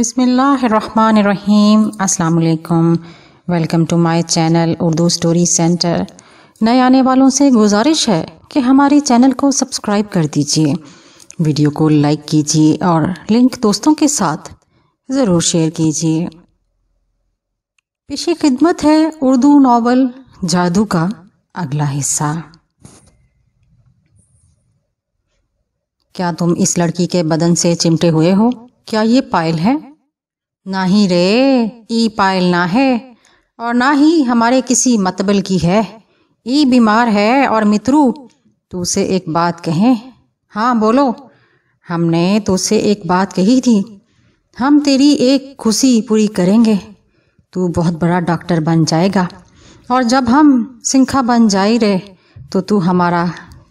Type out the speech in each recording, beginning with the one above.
बसमीम् अल्लाम welcome to my channel Urdu story centre नए आने वालों से गुजारिश है कि हमारे चैनल को सब्सक्राइब कर दीजिए वीडियो को लाइक कीजिए और लिंक दोस्तों के साथ ज़रूर शेयर कीजिए पेशी खिदमत है उर्दू नावल जादू का अगला हिस्सा क्या तुम इस लड़की के बदन से चिमटे हुए हो क्या ये पायल है ना ही रे ई पायल ना है और ना ही हमारे किसी मतबल की है ई बीमार है और मित्रु तू से एक बात कहें हाँ बोलो हमने तो से एक बात कही थी हम तेरी एक खुशी पूरी करेंगे तू बहुत बड़ा डॉक्टर बन जाएगा और जब हम सिंखा बन जाए रे तो तू हमारा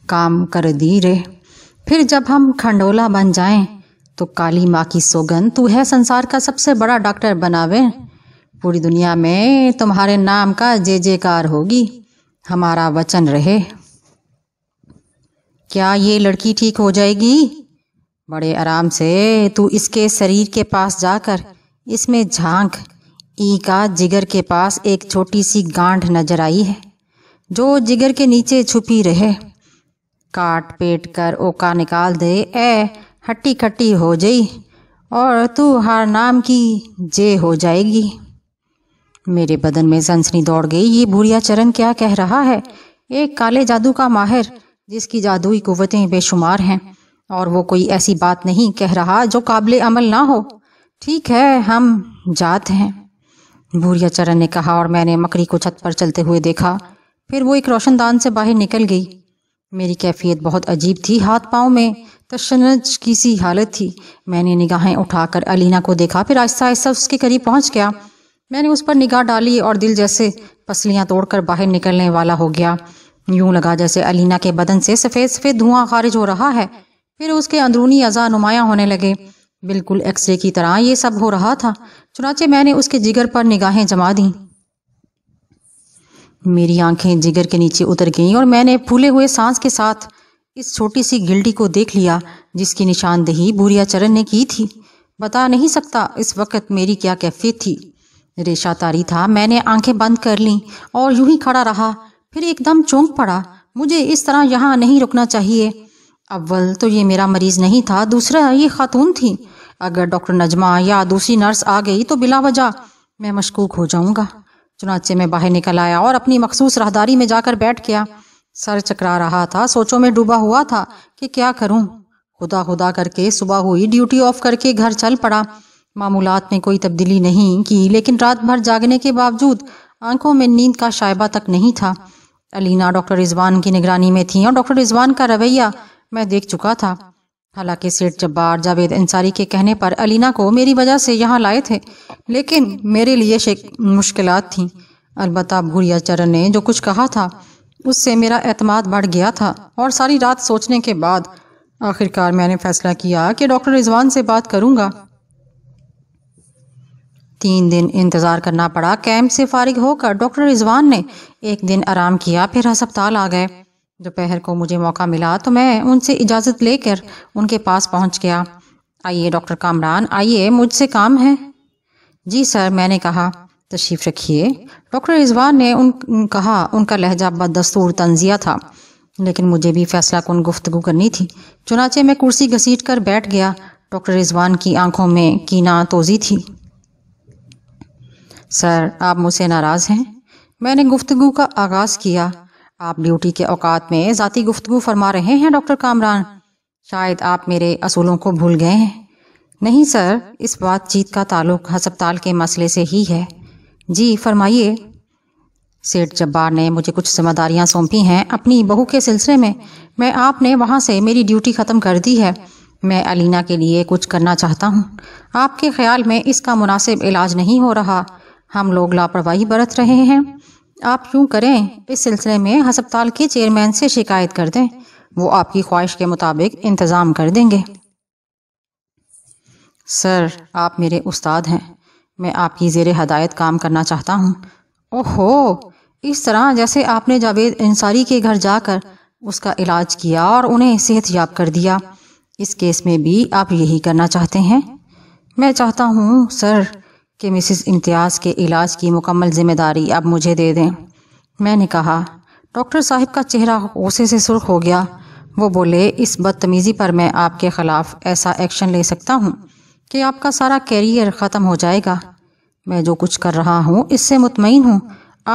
काम कर दी रे फिर जब हम खंडोला बन जाएं तो काली माँ की सोगन तू है संसार का सबसे बड़ा डॉक्टर बनावे पूरी दुनिया में तुम्हारे नाम का जय जयकार होगी हमारा वचन रहे क्या ये लड़की ठीक हो जाएगी बड़े आराम से तू इसके शरीर के पास जाकर इसमें झांक ई का जिगर के पास एक छोटी सी गांठ नजर आई है जो जिगर के नीचे छुपी रहे काट पेट कर ओका निकाल दे ए हट्टी खट्टी हो जाई और तू हर नाम की जे हो जाएगी मेरे बदन में सनसनी दौड़ गई ये बुढ़िया चरण क्या कह रहा है एक काले जादू का माहिर जिसकी जादुई कुवतें बेशुमार हैं और वो कोई ऐसी बात नहीं कह रहा जो काबिल अमल ना हो ठीक है हम जात हैं बुढ़िया चरण ने कहा और मैंने मकड़ी को छत पर चलते हुए देखा फिर वो एक रोशनदान से बाहर निकल गई मेरी कैफियत बहुत अजीब थी हाथ पाँव में तशनज की सी हालत थी मैंने निगाहें उठाकर अलीना को देखा फिर आहिस्ता आहिस्ता उसके करीब पहुंच गया मैंने उस पर निगाह डाली और दिल जैसे पसलियां तोड़कर बाहर निकलने वाला हो गया यूं लगा जैसे अलीना के बदन से सफ़ेद सफ़ेद धुआं खारिज हो रहा है फिर उसके अंदरूनी अज़ा नुमाया होने लगे बिल्कुल एक्सरे की तरह ये सब हो रहा था चुनाचे मैंने उसके जिगर पर निगाहें जमा दी मेरी आंखें जिगर के नीचे उतर गईं और मैंने फूले हुए सांस के साथ इस छोटी सी गिल्टी को देख लिया जिसकी निशानदेही बुरिया चरण ने की थी बता नहीं सकता इस वक्त मेरी क्या कैफियत थी रेशा तारी था मैंने आंखें बंद कर ली और यूं ही खड़ा रहा फिर एकदम चौंक पड़ा मुझे इस तरह यहाँ नहीं रुकना चाहिए अव्वल तो ये मेरा मरीज नहीं था दूसरा ये खातून थी अगर डॉक्टर नजमा या दूसरी नर्स आ गई तो बिला वजह मैं मशकूक हो जाऊंगा चुनाचे में बाहर निकल आया और अपनी मखसूस राहदारी में जाकर बैठ गया सर चकरा रहा था सोचों में डूबा हुआ था कि क्या करूं खुदा खुदा करके सुबह हुई ड्यूटी ऑफ करके घर चल पड़ा मामूलात में कोई तब्दीली नहीं की लेकिन रात भर जागने के बावजूद आंखों में नींद का शायबा तक नहीं था अलीना डॉक्टर रिजवान की निगरानी में थी और डॉक्टर रिजवान का रवैया मैं देख चुका था हालांकि सेठ जब्बार जावेद अंसारी के कहने पर अलीना को मेरी वजह से यहाँ लाए थे लेकिन मेरे लिए मुश्किल थी अलबत् भूरिया चरण ने जो कुछ कहा था उससे मेरा एतमाद बढ़ गया था और सारी रात सोचने के बाद आखिरकार मैंने फैसला किया कि डॉक्टर रिजवान से बात करूंगा तीन दिन इंतज़ार करना पड़ा कैंप से फारिग होकर डॉक्टर रिजवान ने एक दिन आराम किया फिर हस्पताल आ गए दोपहर को मुझे मौका मिला तो मैं उनसे इजाज़त लेकर उनके पास पहुंच गया आइए डॉक्टर कामरान आइए मुझसे काम है जी सर मैंने कहा तशरीफ रखिए डॉक्टर रिजवान ने उन कहा उनका लहजा बदस्तूर तंजिया था लेकिन मुझे भी फैसला कन गुफ्तगु करनी थी चुनाचे मैं कुर्सी घसीट कर बैठ गया डॉक्टर रिजवान की आंखों में कीना तोजी थी सर आप मुझसे नाराज़ हैं मैंने गुफ्तगु का आगाज़ किया आप ड्यूटी के औकात में ज़ाती गुफ्तगु फरमा रहे हैं डॉक्टर कामरान शायद आप मेरे असूलों को भूल गए हैं नहीं सर इस बातचीत का ताल्लुक हस्पताल के मसले से ही है जी फरमाइए सेठ जब्बार ने मुझे कुछ जिम्मेदारियां सौंपी हैं अपनी बहू के सिलसिले में मैं आपने वहाँ से मेरी ड्यूटी ख़त्म कर दी है मैं अलीना के लिए कुछ करना चाहता हूँ आपके ख्याल में इसका मुनासिब इलाज नहीं हो रहा हम लोग लापरवाही बरत रहे हैं आप क्यों करें इस सिलसिले में हस्पताल के चेयरमैन से शिकायत कर दें वो आपकी ख्वाहिश के मुताबिक इंतज़ाम कर देंगे सर आप मेरे उस्ताद हैं मैं आपकी जेर हदायत काम करना चाहता हूँ ओहो इस तरह जैसे आपने जावेद अंसारी के घर जाकर उसका इलाज किया और उन्हें सेहत याब कर दिया इस केस में भी आप यही करना चाहते हैं मैं चाहता हूँ सर कि मिसिस इम्तियाज़ के इलाज की मुकम्मल जिम्मेदारी अब मुझे दे दें मैंने कहा डॉक्टर साहब का चेहरा गुस्से से सुर्ख हो गया वो बोले इस बदतमीज़ी पर मैं आपके ख़िलाफ़ ऐसा एक्शन ले सकता हूँ कि आपका सारा कैरियर ख़त्म हो जाएगा मैं जो कुछ कर रहा हूँ इससे मुतमिन हूँ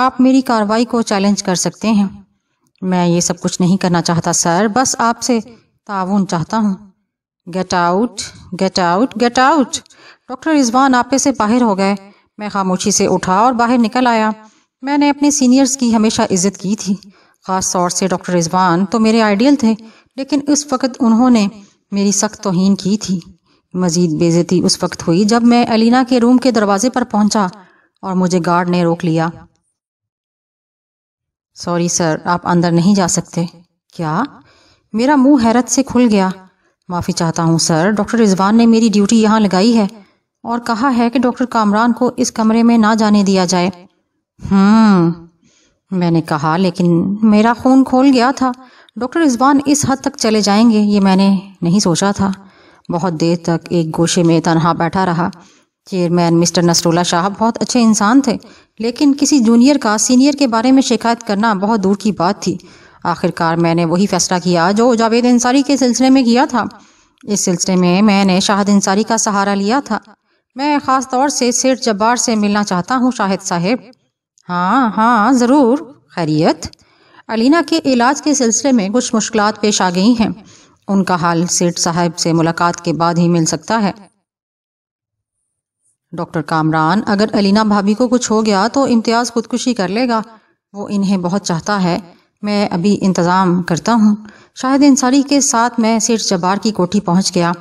आप मेरी कार्रवाई को चैलेंज कर सकते हैं मैं ये सब कुछ नहीं करना चाहता सर बस आपसे ताउन चाहता हूँ get out get out get out doctor Rizwan आपे से बाहर हो गए मैं खामोशी से उठा और बाहर निकल आया मैंने अपने सीनियर्स की हमेशा इज्जत की थी ख़ास तौर से डॉक्टर रिजवान तो मेरे आइडियल थे लेकिन उस वक़्त उन्होंने मेरी सख्त तोहन की थी मजीद बेजती उस वक्त हुई जब मैं अलीना के रूम के दरवाजे पर पहुंचा और मुझे गार्ड ने रोक लिया सॉरी सर आप अंदर नहीं जा सकते क्या मेरा मुंह हैरत से खुल गया माफ़ी चाहता हूँ सर डॉक्टर रिजवान ने मेरी ड्यूटी यहां लगाई है और कहा है कि डॉक्टर कामरान को इस कमरे में ना जाने दिया जाए हम्म मैंने कहा लेकिन मेरा खून खोल गया था डॉक्टर रिजवान इस हद तक चले जाएंगे ये मैंने नहीं सोचा था बहुत देर तक एक गोशे में तनहा बैठा रहा चेयरमैन मिस्टर नसरोला शाह बहुत अच्छे इंसान थे लेकिन किसी जूनियर का सीनियर के बारे में शिकायत करना बहुत दूर की बात थी आखिरकार मैंने वही फैसला किया जो जावेद अंसारी के सिलसिले में किया था इस सिलसिले में मैंने शाहद अंसारी का सहारा लिया था मैं ख़ास तौर से सेठ जब्बार से मिलना चाहता हूँ शाहिद साहेब हाँ हाँ ज़रूर खैरियत अलीना के इलाज के सिलसिले में कुछ मुश्किल पेश आ गई हैं उनका हाल सेठ साहब से मुलाकात के बाद ही मिल सकता है डॉक्टर कामरान अगर अलीना भाभी को कुछ हो गया तो इम्तियाज़ खुदकुशी कर लेगा वो इन्हें बहुत चाहता है मैं अभी इंतज़ाम करता हूँ शाहिद अंसारी के साथ मैं सेठ जबार की कोठी पहुंच गया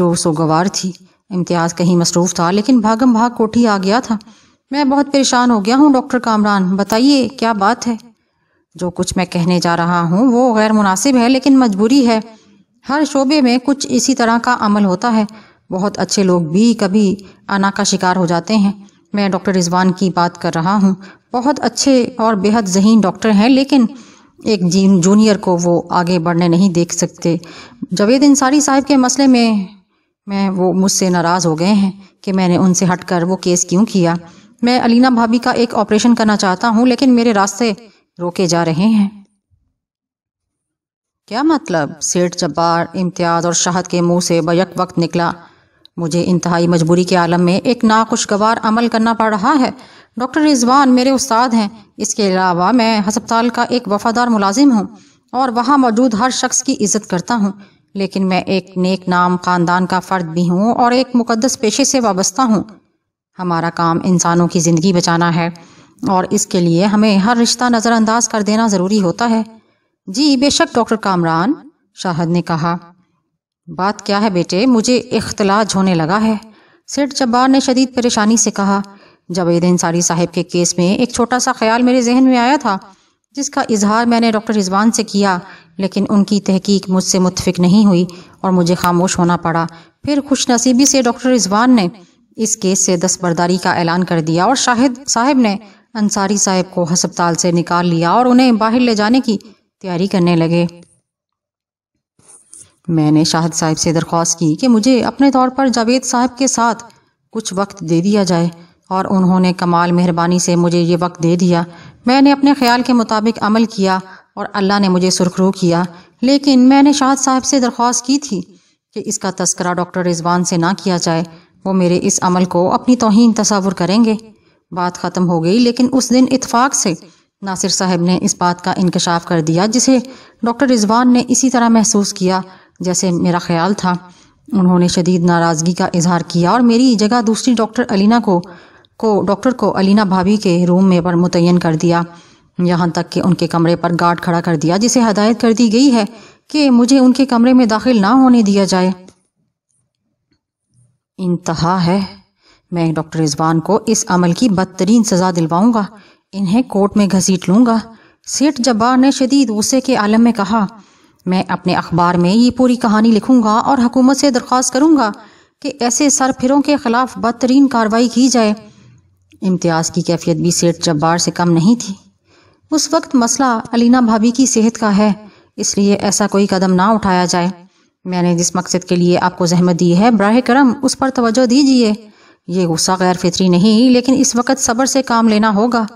जो सोगवार थी इम्तियाज़ कहीं मसरूफ़ था लेकिन भागम भाग कोठी आ गया था मैं बहुत परेशान हो गया हूँ डॉक्टर कामरान बताइए क्या बात है जो कुछ मैं कहने जा रहा हूँ वो गैर मुनासिब है लेकिन मजबूरी है हर शोबे में कुछ इसी तरह का अमल होता है बहुत अच्छे लोग भी कभी अना का शिकार हो जाते हैं मैं डॉक्टर रिजवान की बात कर रहा हूँ बहुत अच्छे और बेहद जहीन डॉक्टर हैं लेकिन एक जीन जूनियर को वो आगे बढ़ने नहीं देख सकते जवेद इंसारी साहब के मसले में मैं वो मुझसे नाराज़ हो गए हैं कि मैंने उनसे हट कर वो केस क्यों किया मैं अलीना भाभी का एक ऑपरेशन करना चाहता हूँ लेकिन मेरे रास्ते रोके जा रहे हैं क्या मतलब सेठ जब्बार इम्तियाज़ और शाहद के मुंह से बयक वक्त निकला मुझे इंतहाई मजबूरी के आलम में एक नाखुशगवार अमल करना पड़ रहा है डॉक्टर रिजवान मेरे उस्ताद हैं इसके अलावा मैं हस्पताल का एक वफादार मुलाजिम हूँ और वहाँ मौजूद हर शख्स की इज्जत करता हूँ लेकिन मैं एक नेक नाम ख़ानदान का फ़र्द भी हूँ और एक मुकदस पेशे से वाबस्ता हूँ हमारा काम इंसानों की ज़िंदगी बचाना है और इसके लिए हमें हर रिश्ता नज़रअंदाज कर देना ज़रूरी होता है जी बेशक डॉक्टर कामरान शाहद ने कहा बात क्या है बेटे मुझे इख्तलाज होने लगा है सेठ जब्बार ने शदीद परेशानी से कहा जवेद अंसारी साहब के केस में एक छोटा सा ख्याल मेरे जहन में आया था जिसका इजहार मैंने डॉक्टर रिजवान से किया लेकिन उनकी तहकीक मुझसे मुतफिक नहीं हुई और मुझे खामोश होना पड़ा फिर खुश नसीबी से डॉक्टर रिजवान ने इस केस से दस्तबरदारी का ऐलान कर दिया और शाहिद साहब ने अंसारी साहब को हस्पताल से निकाल लिया और उन्हें बाहर ले जाने की तैयारी करने लगे मैंने शाहद साहब से दरख्वास्त की कि मुझे अपने तौर पर जावेद साहब के साथ कुछ वक्त दे दिया जाए और उन्होंने कमाल मेहरबानी से मुझे ये वक्त दे दिया मैंने अपने ख्याल के मुताबिक अमल किया और अल्लाह ने मुझे सुरखरू किया लेकिन मैंने शाहद साहब से दरख्वास्त की थी कि इसका तस्करा डॉक्टर रिजवान से ना किया जाए वो मेरे इस अमल को अपनी तोहन तस्वुर करेंगे बात ख़त्म हो गई लेकिन उस दिन इतफाक़ से नासिर साहब ने इस बात का इंकशाफ कर दिया जिसे डॉक्टर रिजवान ने इसी तरह महसूस किया जैसे मेरा ख्याल था उन्होंने शदीद नाराज़गी का इजहार किया और मेरी जगह दूसरी डॉक्टर अलीना को को डॉक्टर को अलीना भाभी के रूम में पर मुतन कर दिया यहाँ तक कि उनके कमरे पर गार्ड खड़ा कर दिया जिसे हदायत कर दी गई है कि मुझे उनके कमरे में दाखिल ना होने दिया जाए इंतहा है मैं डॉक्टर रिजवान को इस अमल की बदतरीन सज़ा दिलवाऊंगा इन्हें कोर्ट में घसीट लूंगा सेठ जब्बार ने शदीद गुस्से के आलम में कहा मैं अपने अखबार में ये पूरी कहानी लिखूंगा और हुकूमत से दरख्वास्त करूंगा कि ऐसे सरफिरों के खिलाफ बदतरीन कार्रवाई की जाए इम्तियाज़ की कैफियत भी सेठ जब्बार से कम नहीं थी उस वक्त मसला अलीना भाभी की सेहत का है इसलिए ऐसा कोई कदम ना उठाया जाए मैंने जिस मकसद के लिए आपको जहमत दी है बरह करम उस पर तवज्जो दीजिए ये गुस्सा गैर फितरी नहीं लेकिन इस वक्त सब्र से काम लेना होगा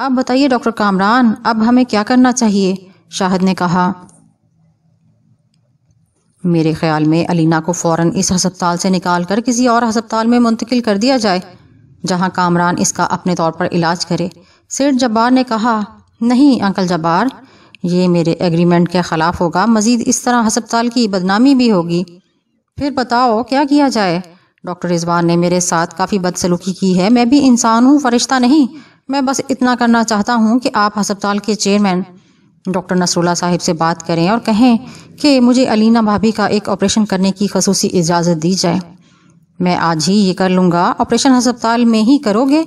अब बताइए डॉक्टर कामरान अब हमें क्या करना चाहिए शाहिद ने कहा मेरे ख्याल में अलीना को फौरन इस हस्पताल से निकाल कर किसी और हस्पताल में मुंतकिल कर दिया जाए जहां कामरान इसका अपने तौर पर इलाज करे सेठ जब्बार ने कहा नहीं अंकल जब्बार ये मेरे एग्रीमेंट के ख़िलाफ़ होगा मज़ीद इस तरह हस्पताल की बदनामी भी होगी फिर बताओ क्या किया जाए डॉक्टर रिजवान ने मेरे साथ काफ़ी बदसलूकी की है मैं भी इंसान हूँ फरिश्ता नहीं मैं बस इतना करना चाहता हूँ कि आप अस्पताल के चेयरमैन डॉक्टर नसरुल्ला साहिब से बात करें और कहें कि मुझे अलीना भाभी का एक ऑपरेशन करने की खसूसी इजाज़त दी जाए मैं आज ही ये कर लूँगा ऑपरेशन अस्पताल में ही करोगे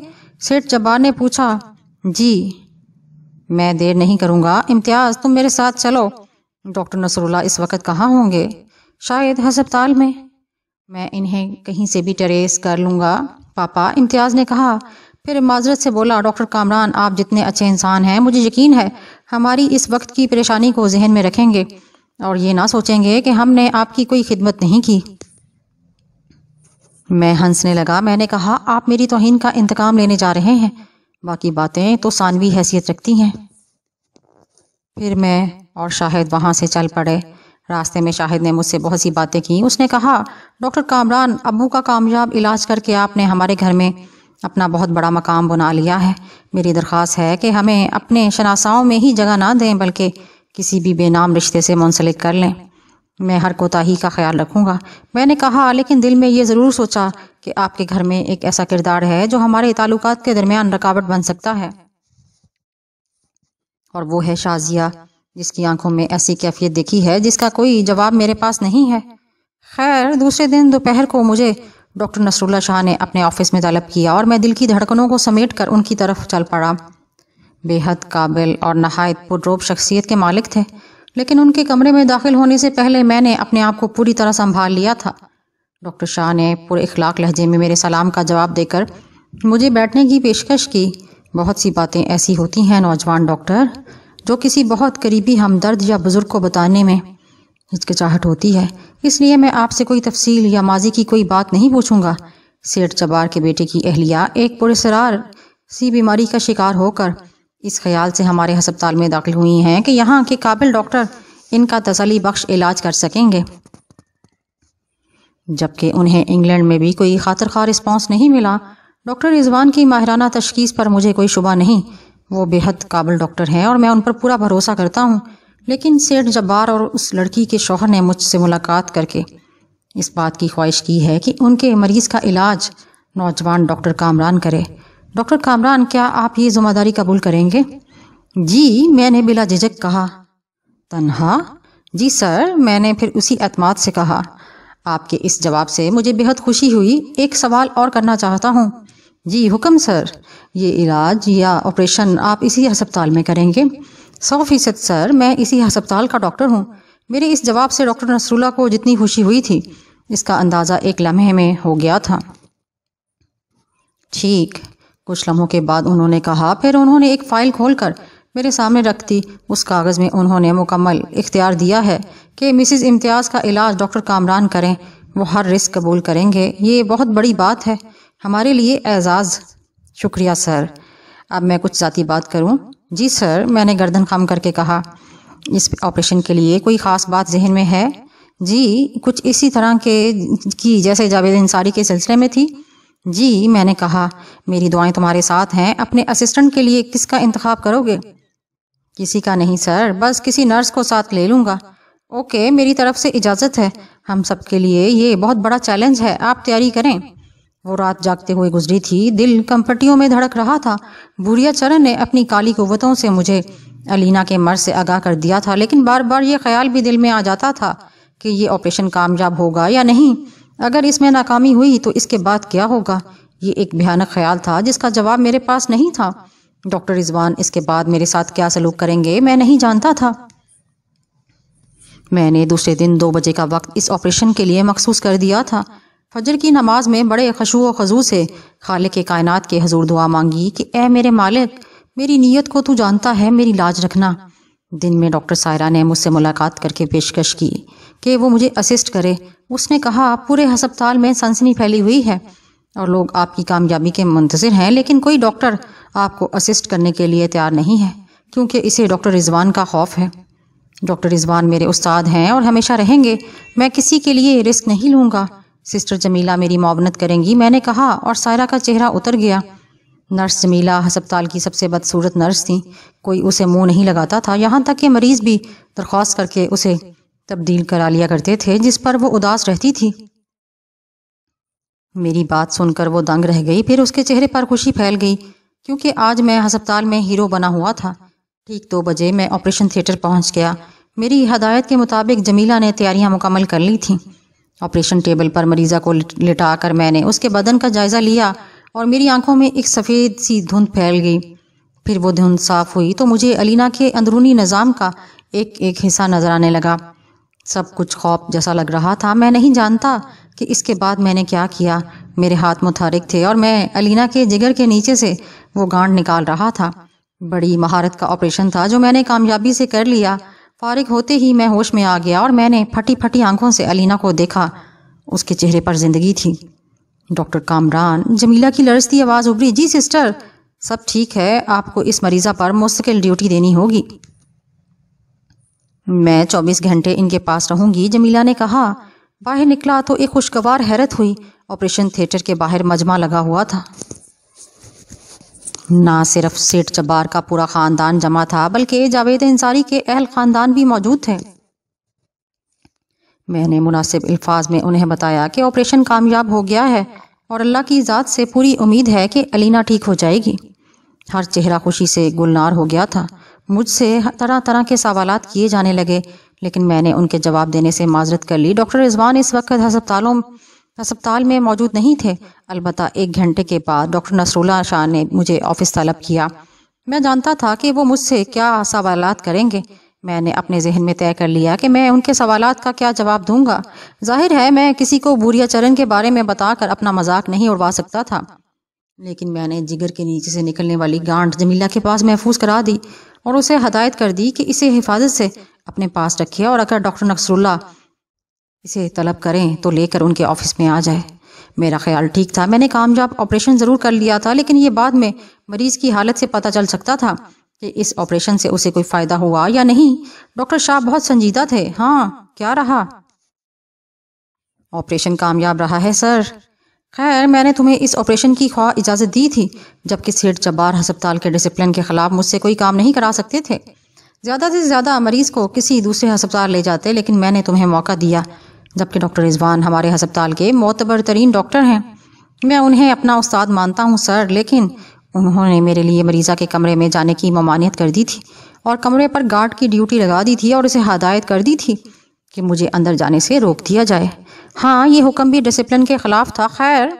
सेठ जब्बार ने पूछा जी मैं देर नहीं करूँगा इम्तियाज़ तुम मेरे साथ चलो डॉक्टर नसरुल्ला इस वक्त कहाँ होंगे शायद हस्पताल में मैं इन्हें कहीं से भी ट्रेस कर लूँगा पापा इम्तियाज़ ने कहा फिर माजरत से बोला डॉक्टर कामरान आप जितने अच्छे इंसान हैं मुझे यकीन है हमारी इस वक्त की परेशानी को जहन में रखेंगे और ये ना सोचेंगे कि हमने आपकी कोई खिदमत नहीं की मैं हंसने लगा मैंने कहा आप मेरी तोहन का इंतकाम लेने जा रहे हैं बाकी बातें तो सानवी हैसियत रखती हैं फिर मैं और शाहिद वहाँ से चल पड़े रास्ते में शाहिद ने मुझसे बहुत सी बातें की उसने कहा डॉक्टर कामरान अबू का कामयाब इलाज करके आपने हमारे घर में अपना बहुत बड़ा मकाम बना लिया है मेरी दरख्वास्त है कि हमें अपने शनासाओं में ही जगह ना दें बल्कि किसी भी बेनाम रिश्ते से मुंसलिक कर लें मैं हर कोताही का ख्याल रखूँगा मैंने कहा लेकिन दिल में ये ज़रूर सोचा कि आपके घर में एक ऐसा किरदार है जो हमारे ताल्लुक के दरमियान रकावट बन सकता है और वो है शाजिया जिसकी आंखों में ऐसी कैफियत देखी है जिसका कोई जवाब मेरे पास नहीं है खैर दूसरे दिन दोपहर को मुझे डॉक्टर नसरुल्ला शाह ने अपने ऑफिस में तलब किया और मैं दिल की धड़कनों को समेट कर उनकी तरफ चल पड़ा बेहद काबिल और नहायत पुरोब शख्सियत के मालिक थे लेकिन उनके कमरे में दाखिल होने से पहले मैंने अपने आप को पूरी तरह संभाल लिया था डॉक्टर शाह ने पुर इखलाक लहजे में मेरे सलाम का जवाब देकर मुझे बैठने की पेशकश की बहुत सी बातें ऐसी होती हैं नौजवान डॉक्टर जो किसी बहुत करीबी हमदर्द या बुज़ुर्ग को बताने में हिचकिचाहट होती है इसलिए मैं आपसे कोई तफसील या माजी की कोई बात नहीं पूछूंगा सेठ जबार के बेटे की अहलिया एक पुरसरार सी बीमारी का शिकार होकर इस ख्याल से हमारे हस्पताल में दाखिल हुई हैं कि यहाँ के काबिल डॉक्टर इनका तसली बख्श इलाज कर सकेंगे जबकि उन्हें इंग्लैंड में भी कोई खातर खा रिस्पॉन्स नहीं मिला डॉक्टर रिजवान की माहिराना तशखीस पर मुझे कोई शुबा नहीं वो बेहद काबिल डॉक्टर हैं और मैं उन पर पूरा भरोसा करता हूँ लेकिन सेठ जब्बार और उस लड़की के शोहर ने मुझसे मुलाकात करके इस बात की ख्वाहिश की है कि उनके मरीज़ का इलाज नौजवान डॉक्टर कामरान करे डॉक्टर कामरान क्या आप ये जिम्मेदारी कबूल करेंगे जी मैंने बिला झिझक कहा तन्हा जी सर मैंने फिर उसी अतमाद से कहा आपके इस जवाब से मुझे बेहद खुशी हुई एक सवाल और करना चाहता हूँ जी हुक्म सर ये इलाज या ऑपरेशन आप इसी अस्पताल में करेंगे सौ फीसद सर मैं इसी हस्पताल का डॉक्टर हूँ मेरे इस जवाब से डॉक्टर नसरुल्ला को जितनी खुशी हुई थी इसका अंदाज़ा एक लम्हे में हो गया था ठीक कुछ लम्हों के बाद उन्होंने कहा फिर उन्होंने एक फ़ाइल खोलकर मेरे सामने रख दी उस कागज़ में उन्होंने मुकम्मल इख्तियार दिया है कि मिसिज़ इम्तियाज़ का इलाज डॉक्टर कामरान करें वो हर रिस्क कबूल करेंगे ये बहुत बड़ी बात है हमारे लिए एजाज़ शुक्रिया सर अब मैं कुछ ज़ाती बात करूं जी सर मैंने गर्दन खम करके कहा इस ऑपरेशन के लिए कोई ख़ास बात जहन में है जी कुछ इसी तरह के की जैसे जावेद अंसारी के सिलसिले में थी जी मैंने कहा मेरी दुआएं तुम्हारे साथ हैं अपने असिस्टेंट के लिए किसका इंतखब करोगे किसी का नहीं सर बस किसी नर्स को साथ ले लूँगा ओके मेरी तरफ से इजाज़त है हम सब के लिए ये बहुत बड़ा चैलेंज है आप तैयारी करें वो रात जागते हुए गुजरी थी दिल कंपटियों में धड़क रहा था बुढ़िया चरण ने अपनी काली कुवतों से मुझे अलीना के मर से आगाह कर दिया था लेकिन बार बार ये ख्याल भी दिल में आ जाता था कि ये ऑपरेशन कामयाब होगा या नहीं अगर इसमें नाकामी हुई तो इसके बाद क्या होगा ये एक भयानक ख्याल था जिसका जवाब मेरे पास नहीं था डॉक्टर रिजवान इसके बाद मेरे साथ क्या सलूक करेंगे मैं नहीं जानता था मैंने दूसरे दिन दो बजे का वक्त इस ऑपरेशन के लिए मखसूस कर दिया था फजर की नमाज में बड़े खशु व खजू से खाले के कायनात के हजूर दुआ मांगी कि ए मेरे मालिक मेरी नीयत को तू जानता है मेरी लाज रखना दिन में डॉक्टर सायरा ने मुझसे मुलाकात करके पेशकश की कि वो मुझे असिस्ट करे उसने कहा पूरे हस्पताल में सनसनी फैली हुई है और लोग आपकी कामयाबी के मुंतजर हैं लेकिन कोई डॉक्टर आपको असिस्ट करने के लिए तैयार नहीं है क्योंकि इसे डॉक्टर रिजवान का खौफ है डॉक्टर रिजवान मेरे उस्ताद हैं और हमेशा रहेंगे मैं किसी के लिए रिस्क नहीं लूँगा सिस्टर जमीला मेरी मावनत करेंगी मैंने कहा और सायरा का चेहरा उतर गया नर्स जमीला हस्पताल की सबसे बदसूरत नर्स थी कोई उसे मुंह नहीं लगाता था यहाँ तक कि मरीज भी दरख्वास्त करके उसे तब्दील करा लिया करते थे जिस पर वो उदास रहती थी मेरी बात सुनकर वो दंग रह गई फिर उसके चेहरे पर खुशी फैल गई क्योंकि आज मैं हस्पताल में हीरो बना हुआ था ठीक दो बजे मैं ऑपरेशन थिएटर पहुंच गया मेरी हदायत के मुताबिक जमीला ने तैयारियां मुकम्मल कर ली थीं ऑपरेशन टेबल पर मरीज़ा को लिटा कर मैंने उसके बदन का जायज़ा लिया और मेरी आंखों में एक सफ़ेद सी धुंध फैल गई फिर वो धुंध साफ हुई तो मुझे अलीना के अंदरूनी निज़ाम का एक एक हिस्सा नज़र आने लगा सब कुछ खौफ जैसा लग रहा था मैं नहीं जानता कि इसके बाद मैंने क्या किया मेरे हाथ मुतहरक थे और मैं अलीना के जिगर के नीचे से वो गांड निकाल रहा था बड़ी महारत का ऑपरेशन था जो मैंने कामयाबी से कर लिया फारिग होते ही मैं होश में आ गया और मैंने फटी फटी आंखों से अलीना को देखा उसके चेहरे पर जिंदगी थी डॉक्टर कामरान जमीला की लड़ती आवाज़ उभरी जी सिस्टर सब ठीक है आपको इस मरीज़ा पर मुस्तकिल ड्यूटी देनी होगी मैं चौबीस घंटे इनके पास रहूंगी जमीला ने कहा बाहर निकला तो एक खुशगवार हैरत हुई ऑपरेशन थिएटर के बाहर मजमा लगा हुआ था ना सिर्फ सेठ जब्बार का पूरा खानदान जमा था बल्कि जावेद अंसारी के अहल खानदान भी मौजूद थे मैंने मुनासिब अल्फाज में उन्हें बताया कि ऑपरेशन कामयाब हो गया है और अल्लाह की ज़ात से पूरी उम्मीद है कि अलीना ठीक हो जाएगी हर चेहरा खुशी से गुलनार हो गया था मुझसे तरह तरह के सवाल किए जाने लगे लेकिन मैंने उनके जवाब देने से माजरत कर ली डॉक्टर रिजवान इस वक्त हस्पतालों अस्पताल में मौजूद नहीं थे अलबत् एक घंटे के बाद डॉक्टर नसरुल्ला शाह ने मुझे ऑफिस तलब किया मैं जानता था कि वो मुझसे क्या सवाल करेंगे मैंने अपने जहन में तय कर लिया कि मैं उनके सवाल का क्या जवाब दूंगा जाहिर है मैं किसी को बुरिया चरण के बारे में बताकर अपना मजाक नहीं उड़वा सकता था लेकिन मैंने जिगर के नीचे से निकलने वाली गांठ जमीला के पास महफूज करा दी और उसे हदायत कर दी कि इसे हिफाजत से अपने पास रखिए और अगर डॉक्टर नक्सरुल्ला इसे तलब करें तो लेकर उनके ऑफिस में आ जाए मेरा ख्याल ठीक था मैंने कामयाब ऑपरेशन ज़रूर कर लिया था लेकिन ये बाद में मरीज की हालत से पता चल सकता था कि इस ऑपरेशन से उसे कोई फ़ायदा हुआ या नहीं डॉक्टर शाह बहुत संजीदा थे हाँ क्या रहा ऑपरेशन कामयाब रहा है सर खैर मैंने तुम्हें इस ऑपरेशन की ख्वाह इजाज़त दी थी जबकि सेठ जब्बार हस्पताल के डिसिप्लिन के ख़िलाफ़ मुझसे कोई काम नहीं करा सकते थे ज़्यादा से ज़्यादा मरीज़ को किसी दूसरे हस्पताल ले जाते लेकिन मैंने तुम्हें मौका दिया जबकि डॉक्टर रिजवान हमारे हस्पताल के मोतबर तरीन डॉक्टर हैं मैं उन्हें अपना उस्ताद मानता हूँ सर लेकिन उन्होंने मेरे लिए मरीज़ा के कमरे में जाने की ममानियत कर दी थी और कमरे पर गार्ड की ड्यूटी लगा दी थी और उसे हदायत कर दी थी कि मुझे अंदर जाने से रोक दिया जाए हाँ ये हुक्म भी डिसिप्लिन के ख़िलाफ़ था खैर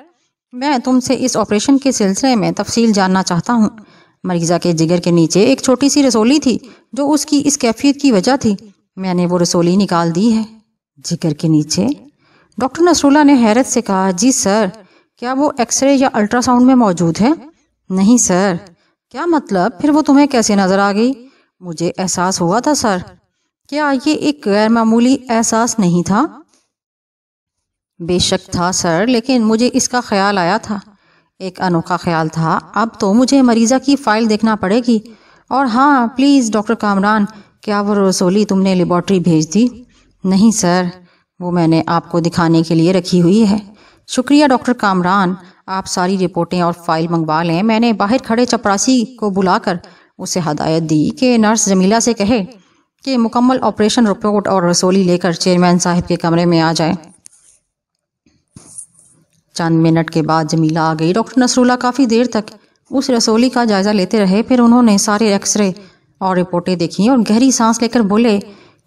मैं तुमसे इस ऑपरेशन के सिलसिले में तफसील जानना चाहता हूँ मरीज़ा के जिगर के नीचे एक छोटी सी रसोली थी जो उसकी इस कैफियत की वजह थी मैंने वो रसोली निकाल दी है जिक्र के नीचे डॉक्टर नसरुल्ला ने हैरत से कहा जी सर क्या वो एक्सरे या अल्ट्रासाउंड में मौजूद है नहीं सर क्या मतलब फिर वो तुम्हें कैसे नजर आ गई मुझे एहसास हुआ था सर क्या ये एक गैर मामूली एहसास नहीं था बेशक था सर लेकिन मुझे इसका ख्याल आया था एक अनोखा ख्याल था अब तो मुझे मरीजा की फाइल देखना पड़ेगी और हाँ प्लीज़ डॉक्टर कामरान क्या वो रसोली तुमने लेबॉर्ट्री भेज दी नहीं सर वो मैंने आपको दिखाने के लिए रखी हुई है शुक्रिया डॉक्टर कामरान आप सारी रिपोर्टें और फाइल मंगवा लें मैंने बाहर खड़े चपरासी को बुलाकर उसे हदायत दी कि नर्स जमीला से कहे कि मुकम्मल ऑपरेशन रिपोर्ट और रसोली लेकर चेयरमैन साहब के कमरे में आ जाए चंद मिनट के बाद जमीला आ गई डॉक्टर नसरुल्ला काफ़ी देर तक उस रसोली का जायज़ा लेते रहे फिर उन्होंने सारे एक्सरे और रिपोर्टें देखी और गहरी सांस लेकर बोले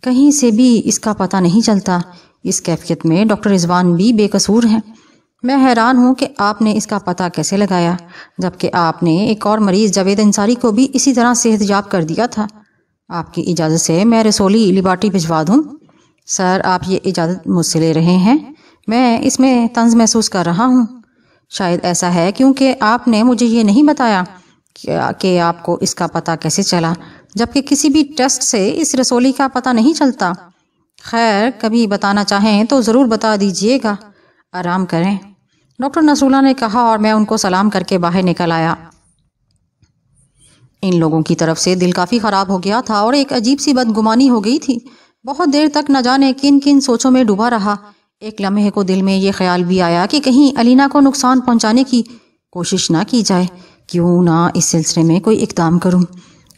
कहीं से भी इसका पता नहीं चलता इस कैफियत में डॉक्टर रिजवान भी बेकसूर हैं मैं हैरान हूँ कि आपने इसका पता कैसे लगाया जबकि आपने एक और मरीज़ जावेद अंसारी को भी इसी तरह याब कर दिया था आपकी इजाज़त से मैं रसोली लिबाटी भिजवा दूँ सर आप ये इजाज़त मुझसे ले रहे हैं मैं इसमें तंज महसूस कर रहा हूँ शायद ऐसा है क्योंकि आपने मुझे ये नहीं बताया कि आपको इसका पता कैसे चला जबकि किसी भी टेस्ट से इस रसोली का पता नहीं चलता खैर कभी बताना चाहें तो ज़रूर बता दीजिएगा आराम करें डॉक्टर नसरुल्ला ने कहा और मैं उनको सलाम करके बाहर निकल आया इन लोगों की तरफ से दिल काफ़ी ख़राब हो गया था और एक अजीब सी बदगुमानी हो गई थी बहुत देर तक न जाने किन किन सोचों में डूबा रहा एक लम्हे को दिल में ये ख्याल भी आया कि कहीं अलीना को नुकसान पहुंचाने की कोशिश ना की जाए क्यों ना इस सिलसिले में कोई इकदाम करूं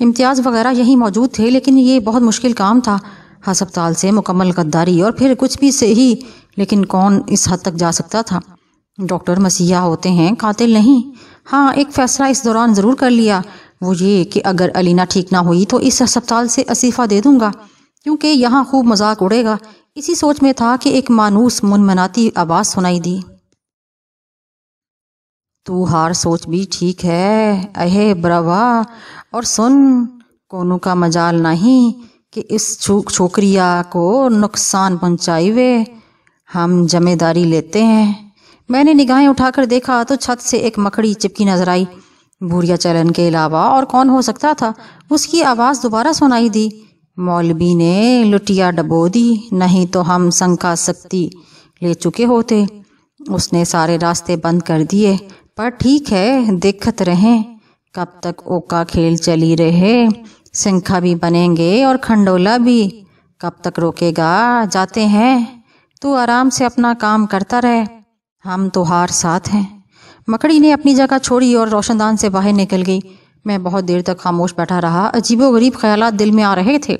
इम्तियाज़ वगैरह यहीं मौजूद थे लेकिन ये बहुत मुश्किल काम था हस्पताल से मुकम्मल गद्दारी और फिर कुछ भी से ही लेकिन कौन इस हद तक जा सकता था डॉक्टर मसीहा होते हैं कातिल नहीं हाँ एक फैसला इस दौरान ज़रूर कर लिया वो ये कि अगर अलीना ठीक ना हुई तो इस अस्पताल से इस्तीफ़ा दे दूंगा क्योंकि यहाँ खूब मजाक उड़ेगा इसी सोच में था कि एक मानूस मुनमनाती आवाज़ सुनाई दी तू हार सोच भी ठीक है अहे ब्रवा और सुन कोनो का मजाल नहीं कि इस छोकरिया को नुकसान पहुंचाई वे हम जिम्मेदारी लेते हैं मैंने निगाहें उठाकर देखा तो छत से एक मकड़ी चिपकी नजर आई भूरिया चलन के अलावा और कौन हो सकता था उसकी आवाज़ दोबारा सुनाई दी मौलवी ने लुटिया डबो दी नहीं तो हम शंका शक्ति ले चुके होते उसने सारे रास्ते बंद कर दिए पर ठीक है देखत रहें कब तक ओका खेल चली रहे शंखा भी बनेंगे और खंडोला भी कब तक रोकेगा जाते हैं तू आराम से अपना काम करता रहे हम तो हार साथ हैं मकड़ी ने अपनी जगह छोड़ी और रोशनदान से बाहर निकल गई मैं बहुत देर तक खामोश बैठा रहा अजीबो गरीब ख्याल दिल में आ रहे थे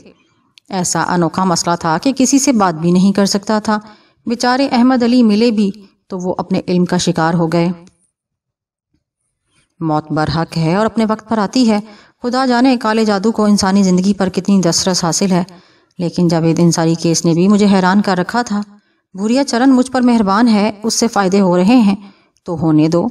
ऐसा अनोखा मसला था कि किसी से बात भी नहीं कर सकता था बेचारे अहमद अली मिले भी तो वो अपने इल्म का शिकार हो गए मौत बरहक है और अपने वक्त पर आती है खुदा जाने काले जादू को इंसानी ज़िंदगी पर कितनी दसरस हासिल है लेकिन जावेद इंसारी केस ने भी मुझे हैरान कर रखा था बुरिया चरण मुझ पर मेहरबान है उससे फ़ायदे हो रहे हैं तो होने दो